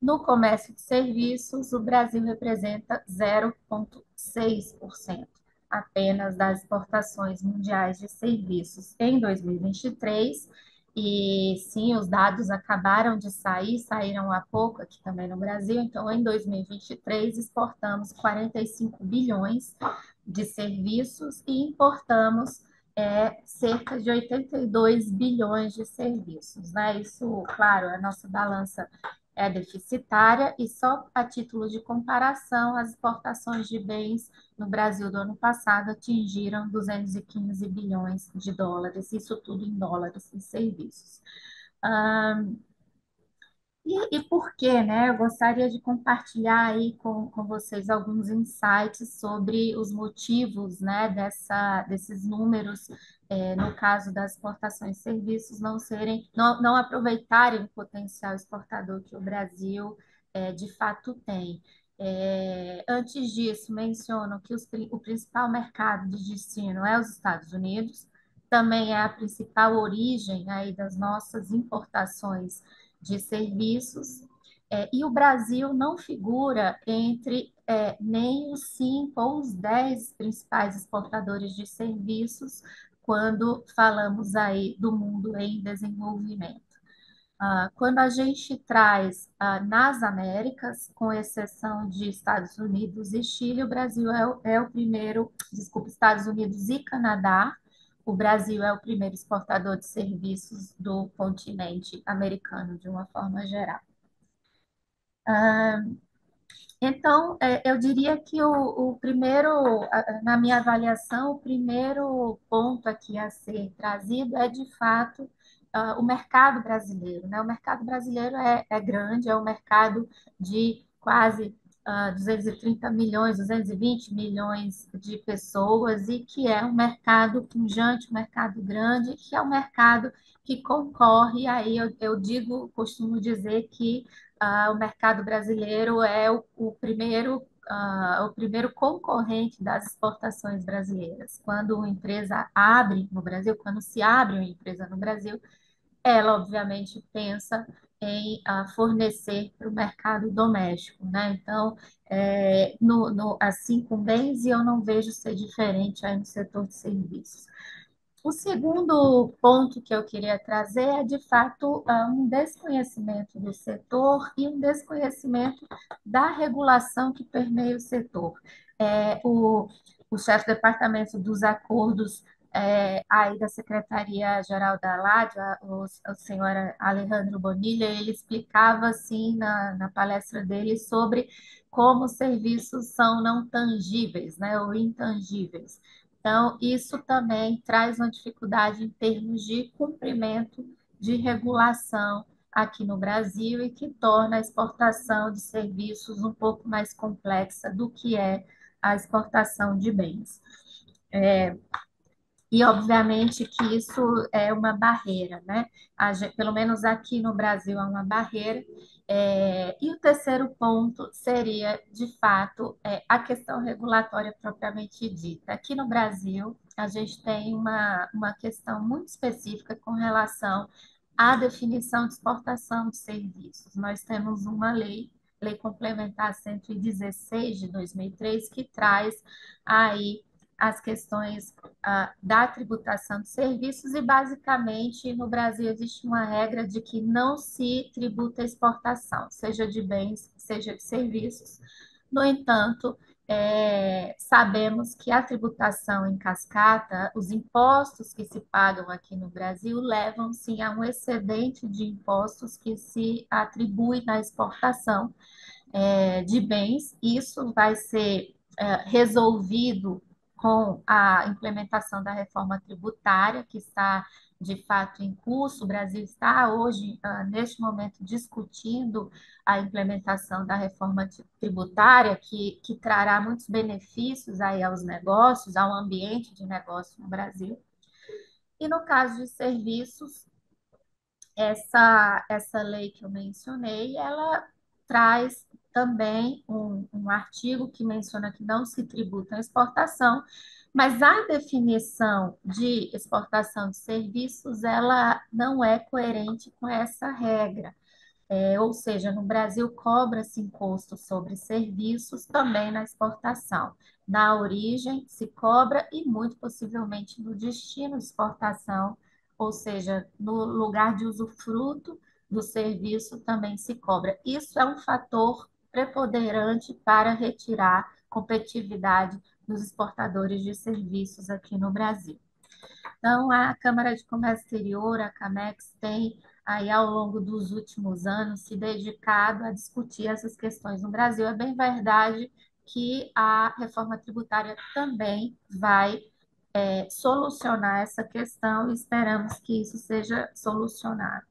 No comércio de serviços, o Brasil representa 0,6% apenas das exportações mundiais de serviços. Em 2023, e sim, os dados acabaram de sair, saíram há pouco aqui também no Brasil. Então, em 2023, exportamos 45 bilhões de serviços e importamos é, cerca de 82 bilhões de serviços. Né? Isso, claro, é a nossa balança é deficitária e só a título de comparação, as exportações de bens no Brasil do ano passado atingiram 215 bilhões de dólares, isso tudo em dólares e serviços. E, e por quê, né? Eu gostaria de compartilhar aí com, com vocês alguns insights sobre os motivos, né, dessa, desses números, é, no caso das exportações de serviços, não serem, não, não aproveitarem o potencial exportador que o Brasil é, de fato tem. É, antes disso, menciono que os, o principal mercado de destino é os Estados Unidos, também é a principal origem aí das nossas importações de serviços, é, e o Brasil não figura entre é, nem os cinco ou os dez principais exportadores de serviços quando falamos aí do mundo em desenvolvimento. Ah, quando a gente traz ah, nas Américas, com exceção de Estados Unidos e Chile, o Brasil é o, é o primeiro, desculpa, Estados Unidos e Canadá, o Brasil é o primeiro exportador de serviços do continente americano, de uma forma geral. Ah, então, é, eu diria que o, o primeiro, na minha avaliação, o primeiro ponto aqui a ser trazido é, de fato, ah, o mercado brasileiro. Né? O mercado brasileiro é, é grande, é um mercado de quase 230 milhões, 220 milhões de pessoas e que é um mercado pungente, um mercado grande, que é um mercado que concorre. Aí eu, eu digo, costumo dizer que uh, o mercado brasileiro é o, o primeiro Uh, o primeiro concorrente das exportações brasileiras. Quando uma empresa abre no Brasil, quando se abre uma empresa no Brasil, ela obviamente pensa em a fornecer para o mercado doméstico, né? Então, é, no, no, assim com bens, e eu não vejo ser diferente aí no setor de serviços. O segundo ponto que eu queria trazer é, de fato, é, um desconhecimento do setor e um desconhecimento da regulação que permeia o setor. É, o, o chefe do departamento dos acordos é, aí da Secretaria-Geral da LAD, o, o senhor Alejandro Bonilha, ele explicava assim na, na palestra dele sobre como os serviços são não tangíveis, né, ou intangíveis. Então, isso também traz uma dificuldade em termos de cumprimento de regulação aqui no Brasil e que torna a exportação de serviços um pouco mais complexa do que é a exportação de bens. É, e, obviamente, que isso é uma barreira, né? Gente, pelo menos aqui no Brasil é uma barreira. É, e o terceiro ponto seria, de fato, é, a questão regulatória propriamente dita. Aqui no Brasil, a gente tem uma, uma questão muito específica com relação à definição de exportação de serviços. Nós temos uma lei Lei Complementar 116 de 2003, que traz aí as questões ah, da tributação de serviços e, basicamente, no Brasil existe uma regra de que não se tributa a exportação, seja de bens, seja de serviços. No entanto, é, sabemos que a tributação em cascata, os impostos que se pagam aqui no Brasil, levam sim a um excedente de impostos que se atribui na exportação é, de bens. Isso vai ser é, resolvido com a implementação da reforma tributária, que está de fato em curso. O Brasil está hoje, ah, neste momento, discutindo a implementação da reforma tributária, que, que trará muitos benefícios aí aos negócios, ao ambiente de negócio no Brasil. E no caso de serviços, essa, essa lei que eu mencionei, ela traz também um, um artigo que menciona que não se tributa a exportação, mas a definição de exportação de serviços ela não é coerente com essa regra. É, ou seja, no Brasil cobra-se imposto sobre serviços também na exportação. Na origem se cobra e muito possivelmente no destino de exportação, ou seja, no lugar de usufruto do serviço também se cobra. Isso é um fator preponderante para retirar competitividade dos exportadores de serviços aqui no Brasil. Então, a Câmara de Comércio Exterior, a CAMEX, tem aí ao longo dos últimos anos se dedicado a discutir essas questões no Brasil. É bem verdade que a reforma tributária também vai é, solucionar essa questão e esperamos que isso seja solucionado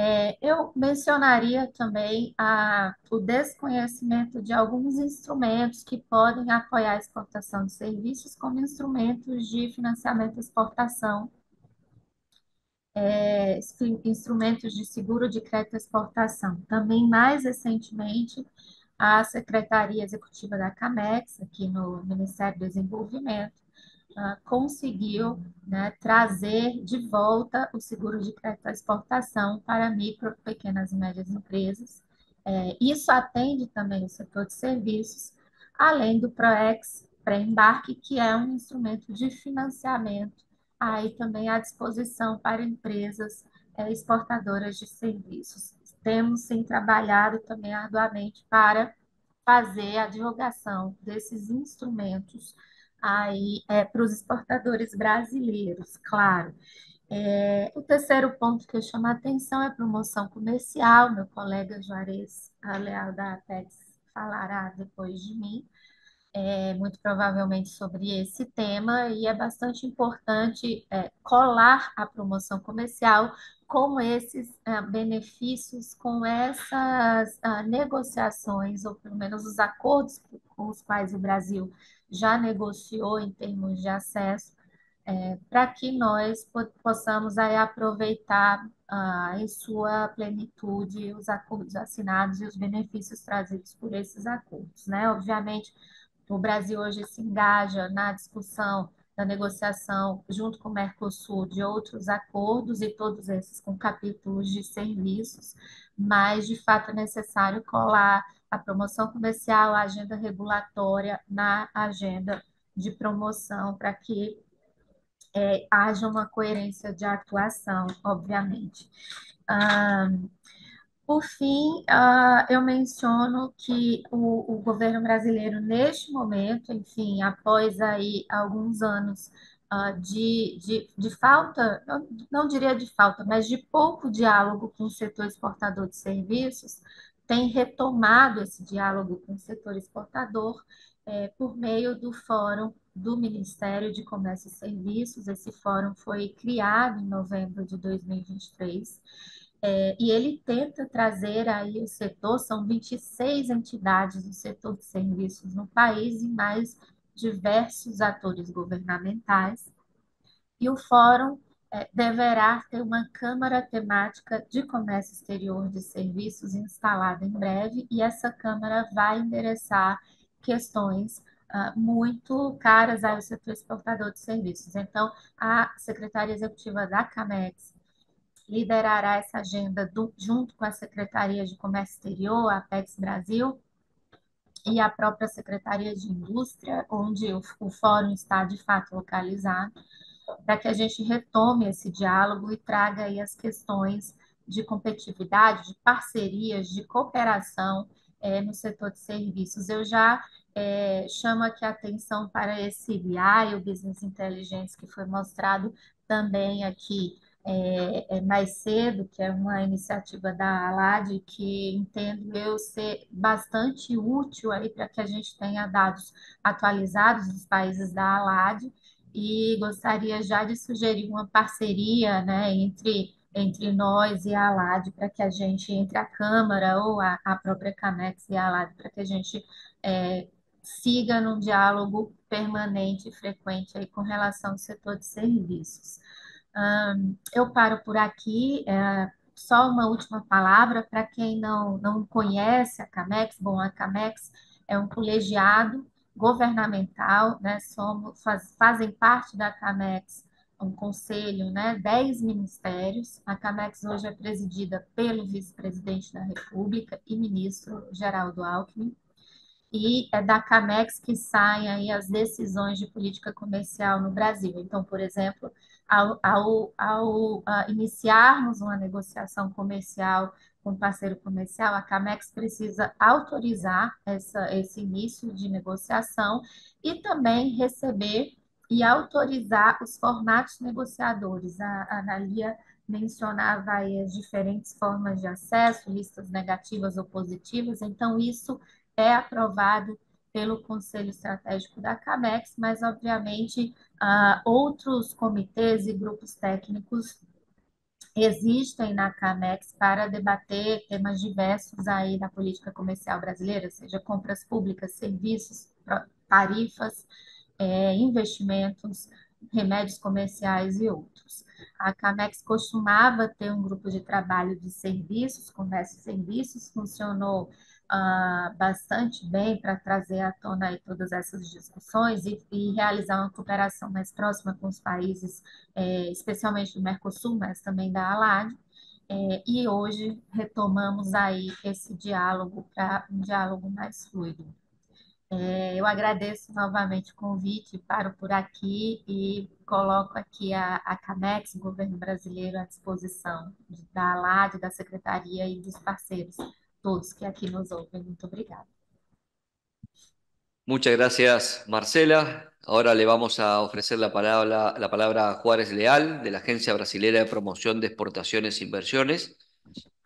é, eu mencionaria também a, o desconhecimento de alguns instrumentos que podem apoiar a exportação de serviços, como instrumentos de financiamento à exportação, é, instrumentos de seguro de crédito à exportação. Também, mais recentemente, a Secretaria Executiva da CAMEX, aqui no Ministério do Desenvolvimento, ah, conseguiu né, trazer de volta o seguro de crédito à exportação para micro, pequenas e médias empresas. É, isso atende também o setor de serviços, além do PROEX pré-embarque, que é um instrumento de financiamento aí também à disposição para empresas é, exportadoras de serviços. Temos sim trabalhado também arduamente para fazer a divulgação desses instrumentos aí é, para os exportadores brasileiros, claro. É, o terceiro ponto que eu chamo a atenção é a promoção comercial. Meu colega Juarez Aleal da Apex falará depois de mim, é, muito provavelmente sobre esse tema, e é bastante importante é, colar a promoção comercial com esses é, benefícios, com essas ah, negociações, ou pelo menos os acordos com os quais o Brasil já negociou em termos de acesso, é, para que nós possamos aí aproveitar ah, em sua plenitude os acordos assinados e os benefícios trazidos por esses acordos. Né? Obviamente, o Brasil hoje se engaja na discussão da negociação junto com o Mercosul de outros acordos e todos esses com capítulos de serviços, mas de fato é necessário colar a promoção comercial, a agenda regulatória na agenda de promoção, para que é, haja uma coerência de atuação, obviamente. por fim, ah, eu menciono que o, o, governo brasileiro, neste momento, enfim, após aí alguns anos ah, de, de, de falta, não diria de falta, mas de pouco diálogo com o setor exportador de serviços, tem retomado esse diálogo com o setor exportador é, por meio do fórum do Ministério de Comércio e Serviços. Esse fórum foi criado em novembro de 2023. É, e ele tenta trazer aí o setor, são 26 entidades do setor de serviços no país e mais diversos atores governamentais. E o fórum é, deverá ter uma Câmara Temática de Comércio Exterior de Serviços instalada em breve, e essa Câmara vai endereçar questões uh, muito caras ao setor exportador de serviços. Então, a Secretaria Executiva da CAMEX liderará essa agenda do, junto com a Secretaria de Comércio Exterior, a PEX Brasil, e a própria Secretaria de Indústria, onde o, o fórum está de fato localizado para que a gente retome esse diálogo e traga aí as questões de competitividade, de parcerias, de cooperação é, no setor de serviços. Eu já é, chamo aqui a atenção para esse BI, o Business Intelligence, que foi mostrado também aqui é, mais cedo, que é uma iniciativa da ALAD, que entendo eu ser bastante útil aí para que a gente tenha dados atualizados dos países da ALAD e gostaria já de sugerir uma parceria né, entre, entre nós e a ALAD para que a gente, entre a Câmara ou a, a própria CAMEX e a ALAD, para que a gente é, siga num diálogo permanente e frequente aí com relação ao setor de serviços. eu paro por aqui, é, só uma última palavra para quem não, não conhece a CAMEX. Bom, a CAMEX é um colegiado governamental, né, somos, faz, fazem parte da CAMEX um conselho, né, dez ministérios. A CAMEX hoje é presidida pelo vice-presidente da República e ministro Geraldo Alckmin. E é da CAMEX que saem aí as decisões de política comercial no Brasil. Então, por exemplo, ao, ao, ao ah, iniciarmos uma negociação comercial com parceiro comercial, a CAMEX precisa autorizar essa, esse início de negociação e também receber e autorizar os formatos negociadores. A, Analia mencionava aí as diferentes formas de acesso, listas negativas ou positivas, então isso é aprovado pelo Conselho Estratégico da CAMEX, mas obviamente uh, outros comitês e grupos técnicos existem na CAMEX para debater temas diversos aí da política comercial brasileira, seja compras públicas, serviços, tarifas, é, investimentos, remédios comerciais e outros. A CAMEX costumava ter um grupo de trabalho de serviços, comércio e serviços, funcionou ah, bastante bem para trazer à tona aí todas essas discussões e, e, realizar uma cooperação mais próxima com os países, é, especialmente do Mercosul, mas também da ALAD. É, e hoje retomamos aí esse diálogo para um diálogo mais fluido. É, eu agradeço novamente o convite, paro por aqui e coloco aqui a, a CAMEX, o governo brasileiro, à disposição da ALAD, da Secretaria e dos parceiros todos que aquí nos pues, Muchas gracias, Marcela. Ahora le vamos a ofrecer la palabra, la palabra a Juárez Leal, de la Agencia Brasilera de Promoción de Exportaciones e Inversiones,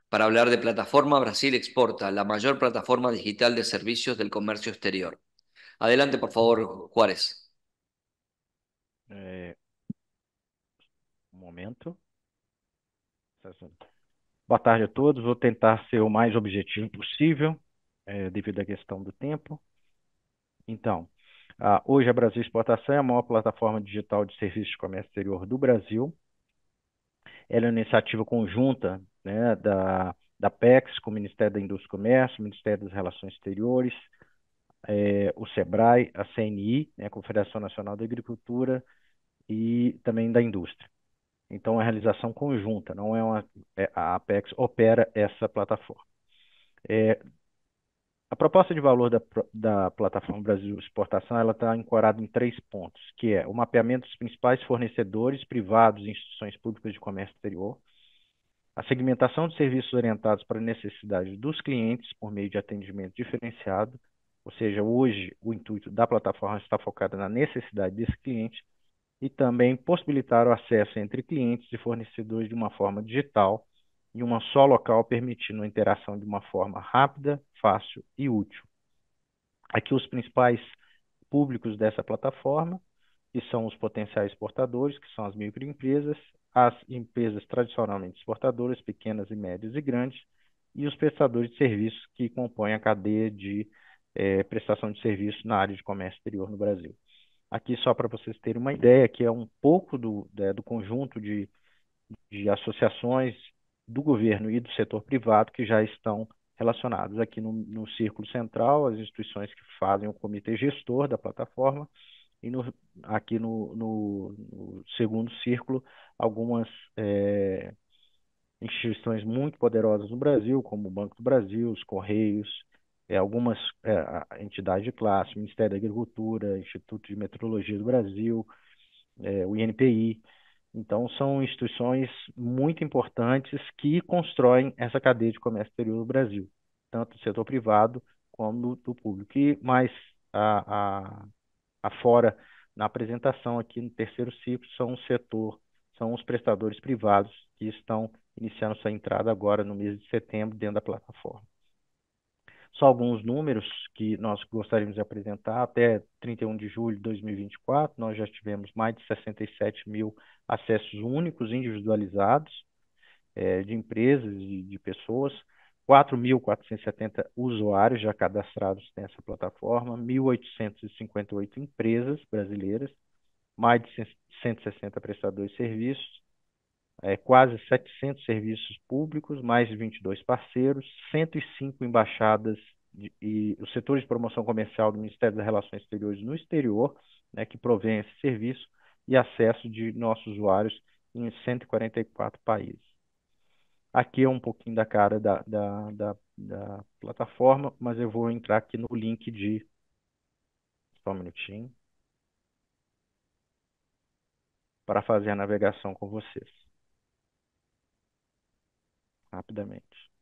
para hablar de Plataforma Brasil Exporta, la mayor plataforma digital de servicios del comercio exterior. Adelante, por favor, Juárez. Eh, un momento. Boa tarde a todos. Vou tentar ser o mais objetivo possível, é, devido à questão do tempo. Então, a, hoje a Brasil Exportação é a maior plataforma digital de serviços de comércio exterior do Brasil. Ela é uma iniciativa conjunta né, da, da PEX com o Ministério da Indústria e Comércio, Ministério das Relações Exteriores, é, o SEBRAE, a CNI, né, a Confederação Nacional da Agricultura, e também da indústria. Então, é realização conjunta, não é uma. É, a Apex opera essa plataforma. É, a proposta de valor da, da plataforma Brasil Exportação ela está ancorada em três pontos, que é o mapeamento dos principais fornecedores privados e instituições públicas de comércio exterior, a segmentação de serviços orientados para necessidades dos clientes por meio de atendimento diferenciado, ou seja, hoje o intuito da plataforma está focado na necessidade desse cliente, e também possibilitar o acesso entre clientes e fornecedores de uma forma digital e uma só local, permitindo a interação de uma forma rápida, fácil e útil. Aqui os principais públicos dessa plataforma, que são os potenciais exportadores, que são as microempresas, as empresas tradicionalmente exportadoras, pequenas e médias e grandes, e os prestadores de serviços que compõem a cadeia de eh, prestação de serviços na área de comércio exterior no Brasil. Aqui, só para vocês terem uma ideia, que é um pouco do, né, do conjunto de, de associações do governo e do setor privado que já estão relacionados aqui no, no círculo central, as instituições que fazem o comitê gestor da plataforma, e no, aqui no, no, no, segundo círculo, algumas é, instituições muito poderosas no Brasil, como o Banco do Brasil, os Correios, é, algumas é, entidades de classe, Ministério da Agricultura, Instituto de Metrologia do Brasil, é, o INPI. Então, são instituições muito importantes que constroem essa cadeia de comércio exterior do Brasil, tanto do setor privado como do, público. E mais afora, a, a fora na apresentação aqui no terceiro ciclo são o setor, são os prestadores privados que estão iniciando sua entrada agora no mês de setembro dentro da plataforma só alguns números que nós gostaríamos de apresentar. Até 31 de julho de 2024, nós já tivemos mais de 67 mil acessos únicos individualizados é, de empresas e de pessoas, 4.470 usuários já cadastrados nessa plataforma, 1.858 empresas brasileiras, mais de 160 prestadores de serviços, é, quase 700 serviços públicos, mais de 22 parceiros, 105 embaixadas de, e os setores de promoção comercial do Ministério das Relações Exteriores no exterior, né, que provém esse serviço e acesso de nossos usuários em 144 países. Aqui é um pouquinho da cara da, da, da, da plataforma, mas eu vou entrar aqui no link de. Só um minutinho para fazer a navegação com vocês rapidamente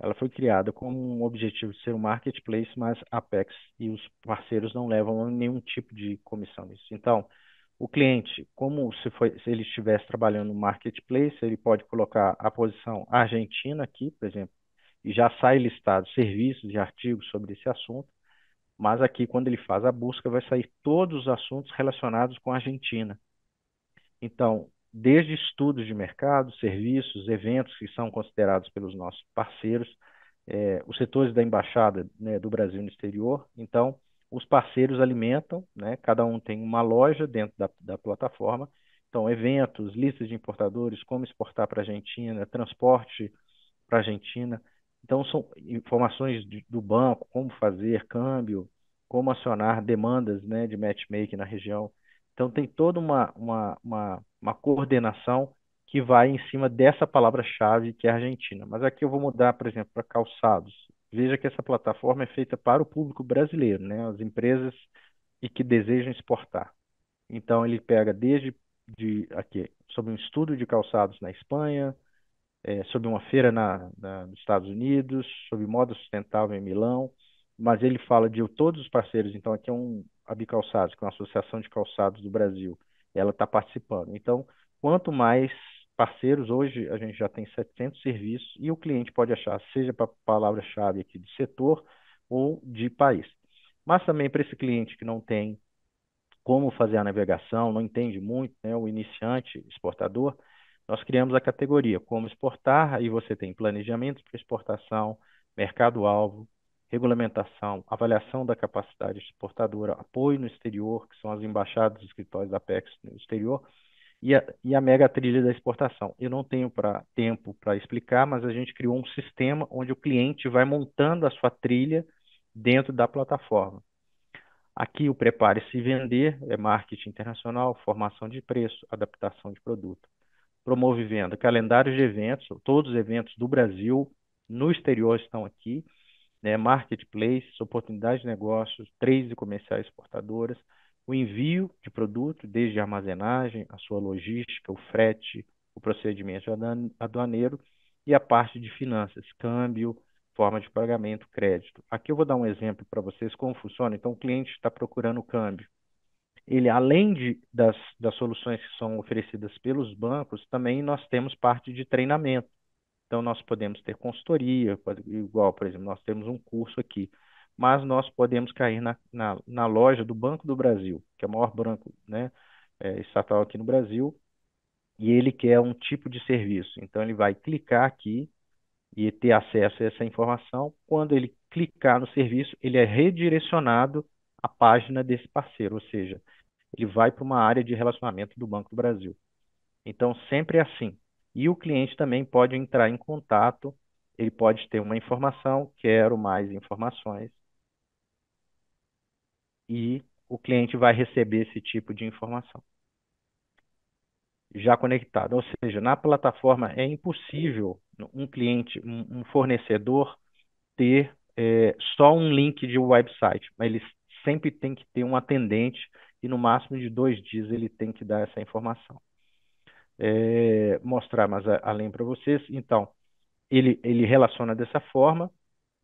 Ela foi criada com o objetivo de ser um marketplace, mas a Apex e os parceiros não levam nenhum tipo de comissão nisso. Então, o cliente, como se, foi, se ele estivesse trabalhando no marketplace, ele pode colocar a posição argentina aqui, por exemplo, e já sai listado serviços e artigos sobre esse assunto. Mas aqui, quando ele faz a busca, vai sair todos os assuntos relacionados com a Argentina. Então, desde estudos de mercado, serviços, eventos que são considerados pelos nossos parceiros, é, os setores da embaixada né, do Brasil no exterior. Então, os parceiros alimentam, né, cada um tem uma loja dentro da, da plataforma. Então, eventos, listas de importadores, como exportar para a Argentina, transporte para a Argentina. Então, são informações de, do banco, como fazer câmbio, como acionar demandas né, de matchmaking na região. Então tem toda uma, uma, uma, uma coordenação que vai em cima dessa palavra-chave que é Argentina. Mas aqui eu vou mudar, por exemplo, para calçados. Veja que essa plataforma é feita para o público brasileiro, né? as empresas e que desejam exportar. Então ele pega desde de, aqui, sobre um estudo de calçados na Espanha, é, sobre uma feira na, na, nos Estados Unidos, sobre moda sustentável em Milão, mas ele fala de todos os parceiros, então aqui é um, a Bicalçados, que é uma associação de calçados do Brasil, ela está participando. Então, quanto mais parceiros, hoje a gente já tem 700 serviços e o cliente pode achar, seja para palavra-chave aqui de setor ou de país. Mas também para esse cliente que não tem como fazer a navegação, não entende muito, né, o iniciante exportador, nós criamos a categoria como exportar, aí você tem planejamento para exportação, mercado-alvo, regulamentação, avaliação da capacidade exportadora, apoio no exterior, que são as embaixadas, e escritórios da Apex no exterior, e a, e a mega trilha da exportação. Eu não tenho pra, tempo para explicar, mas a gente criou um sistema onde o cliente vai montando a sua trilha dentro da plataforma. Aqui o prepare-se vender é marketing internacional, formação de preço, adaptação de produto. Promove venda, calendários de eventos, todos os eventos do Brasil, no exterior estão aqui né, marketplaces, oportunidades de negócios, trades comerciais exportadoras, o envio de produto, desde a armazenagem, a sua logística, o frete, o procedimento aduaneiro e a parte de finanças, câmbio, forma de pagamento, crédito. Aqui eu vou dar um exemplo para vocês como funciona. Então, o cliente está procurando o câmbio. Ele, além de, das, das soluções que são oferecidas pelos bancos, também nós temos parte de treinamento. Então, nós podemos ter consultoria, igual, por exemplo, nós temos um curso aqui, mas nós podemos cair na, na, na loja do Banco do Brasil, que é o maior banco né, é, estatal aqui no Brasil, e ele quer um tipo de serviço. Então, ele vai clicar aqui e ter acesso a essa informação. Quando ele clicar no serviço, ele é redirecionado à página desse parceiro, ou seja, ele vai para uma área de relacionamento do Banco do Brasil. Então, sempre é assim. E o cliente também pode entrar em contato, ele pode ter uma informação, quero mais informações. E o cliente vai receber esse tipo de informação. Já conectado. Ou seja, na plataforma é impossível um cliente, um fornecedor, ter é, só um link de website. Ele sempre tem que ter um atendente e no máximo de dois dias ele tem que dar essa informação é, mostrar mais a, além para vocês. Então, ele, ele relaciona dessa forma,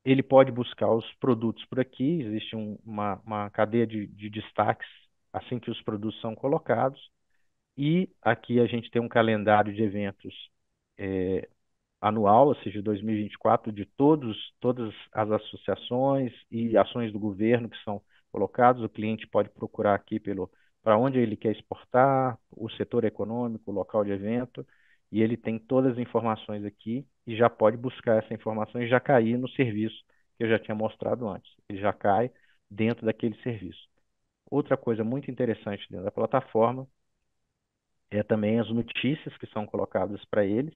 ele pode buscar os produtos por aqui, existe um, uma, uma cadeia de, de destaques assim que os produtos são colocados, e aqui a gente tem um calendário de eventos é, anual, ou seja, 2024, de todos, todas as associações e ações do governo que são colocados. O cliente pode procurar aqui pelo para onde ele quer exportar, o setor econômico, o local de evento, e ele tem todas as informações aqui e já pode buscar essa informação e já cair no serviço que eu já tinha mostrado antes. Ele já cai dentro daquele serviço. Outra coisa muito interessante dentro da plataforma é também as notícias que são colocadas para eles.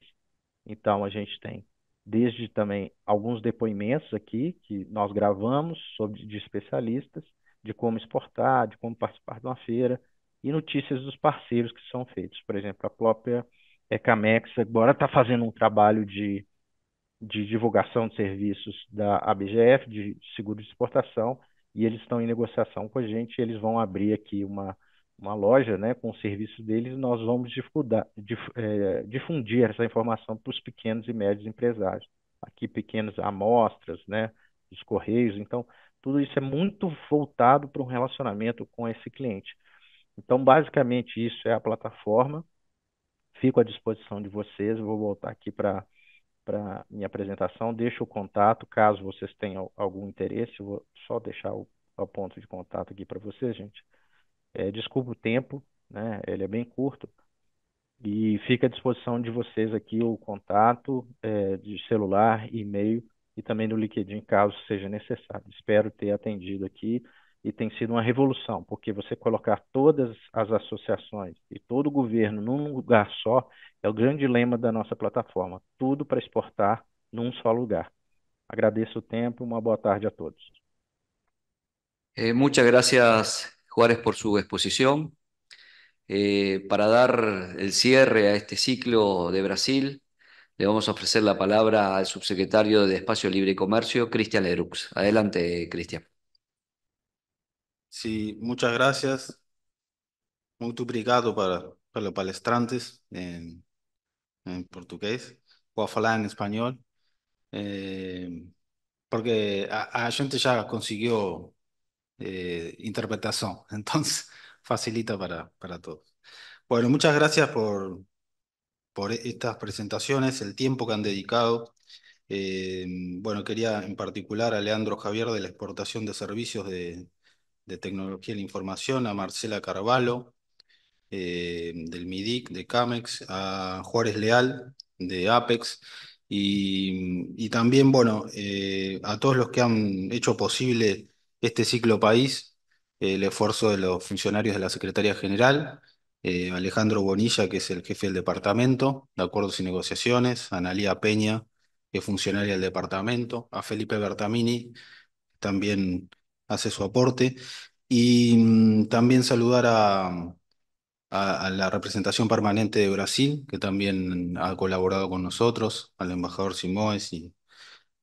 Então a gente tem desde também alguns depoimentos aqui que nós gravamos sobre de especialistas de como exportar, de como participar de uma feira e notícias dos parceiros que são feitos. Por exemplo, a própria Ecamex agora está fazendo um trabalho de, de divulgação de serviços da ABGF, de seguro de exportação, e eles estão em negociação com a gente, eles vão abrir aqui uma, uma loja né, com o serviço deles, nós vamos dif, é, difundir essa informação para os pequenos e médios empresários. Aqui pequenas amostras, né, os correios, então tudo isso é muito voltado para um relacionamento com esse cliente. Então, basicamente, isso é a plataforma. Fico à disposição de vocês. vou voltar aqui para para minha apresentação. Deixo o contato, caso vocês tenham algum interesse. Vou só deixar o, o ponto de contato aqui para vocês, gente. É, desculpa o tempo, né? Ele é bem curto. E fica à disposição de vocês aqui o contato é, de celular, e-mail e também no LinkedIn, caso seja necessário. Espero ter atendido aqui e tem sido uma revolução, porque você colocar todas as associações e todo o governo num lugar só é o grande lema da nossa plataforma, tudo para exportar num só lugar. Agradeço o tempo, uma boa tarde a todos. Eh, muchas gracias, Juárez, por su exposición. Eh, para dar el cierre a este ciclo de Brasil, Le vamos a ofrecer la palabra al subsecretario de Espacio Libre y Comercio, Cristian Lerux. Adelante, Cristian. Sí, muchas gracias. Muy obrigado para, para los palestrantes en, portugués. Voy a hablar en español. Eh, porque a, gente ya consiguió eh, interpretación, entonces facilita para, para todos. Bueno, muchas gracias por, por e-, estas presentaciones, el tiempo que han dedicado. Eh, bueno, quería en particular a Leandro Javier de la exportación de servicios de, tecnología y la información, a Marcela Carvalho eh, del MIDIC, de CAMEX, a Juárez Leal de APEX y, también, bueno, eh, a todos los que han hecho posible este ciclo país, el esfuerzo de los funcionarios de la Secretaría General eh, Alejandro Bonilla, que es el jefe del departamento de acuerdos y negociaciones, Analía Peña, que es funcionaria del departamento, a Felipe Bertamini, que también hace su aporte, y mm, también saludar a, la representación permanente de Brasil, que también ha colaborado con nosotros, al embajador Simoes y,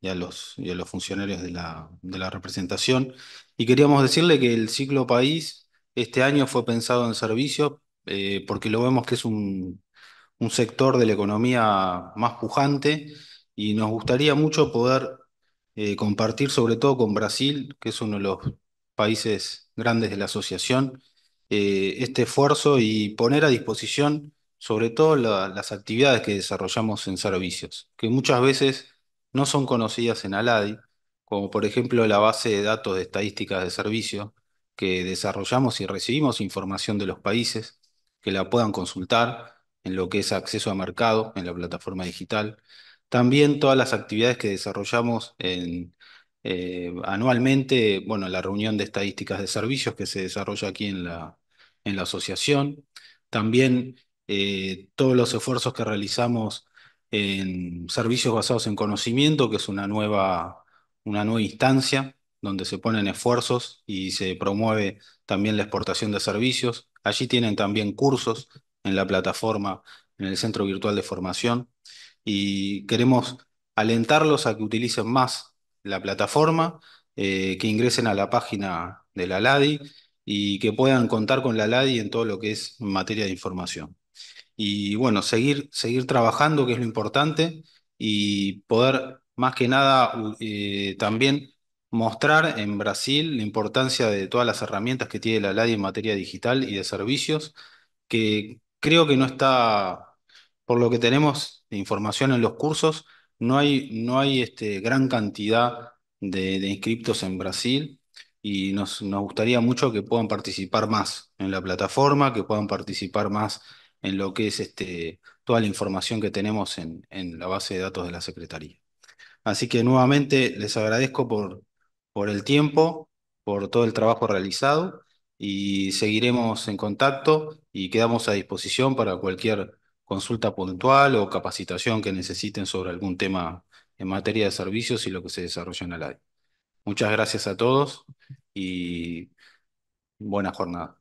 a, los, y a los funcionarios de la, de la representación. Y queríamos decirle que el ciclo país este año fue pensado en servicio, eh, porque lo vemos que es un, sector de la economía más pujante y nos gustaría mucho poder eh, compartir, sobre todo con Brasil, que es uno de los países grandes de la asociación, eh, este esfuerzo y poner a disposición sobre todo las actividades que desarrollamos en servicios, que muchas veces no son conocidas en Aladi, como por ejemplo la base de datos de estadísticas de servicio, que desarrollamos y recibimos información de los países, que la puedan consultar en lo que es acceso a mercado, en la plataforma digital. También todas las actividades que desarrollamos en, eh, anualmente, bueno, la reunión de estadísticas de servicios que se desarrolla aquí en la, en la asociación. También eh, todos los esfuerzos que realizamos en servicios basados en conocimiento, que es una nueva, una nueva instancia donde se ponen esfuerzos y se promueve también la exportación de servicios. Allí tienen también cursos en la plataforma, en el Centro Virtual de Formación, y queremos alentarlos a que utilicen más la plataforma, eh, que ingresen a la página de la LADI y que puedan contar con la LADI en todo lo que es materia de información. Y bueno, seguir, seguir trabajando, que es lo importante, y poder más que nada eh, también mostrar en Brasil la importancia de todas las herramientas que tiene la LADI en materia digital y de servicios, que creo que no está, por lo que tenemos información en los cursos, no hay, no hay este, gran cantidad de, inscriptos en Brasil y nos, gustaría mucho que puedan participar más en la plataforma, que puedan participar más en lo que es este, toda la información que tenemos en la base de datos de la Secretaría. Así que nuevamente les agradezco por, por el tiempo, por todo el trabajo realizado y seguiremos en contacto y quedamos a disposición para cualquier consulta puntual o capacitación que necesiten sobre algún tema en materia de servicios y lo que se desarrolla en Aladdin. Muchas gracias a todos y buena jornada.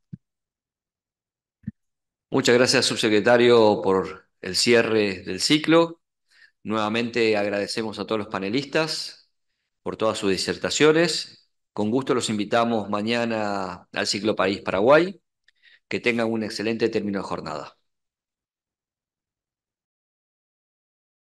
Muchas gracias, subsecretario, por el cierre del ciclo. Nuevamente agradecemos a todos los panelistas, por todas sus disertaciones. Con gusto los invitamos mañana al Ciclo País Paraguay. Que tengan un excelente término de jornada.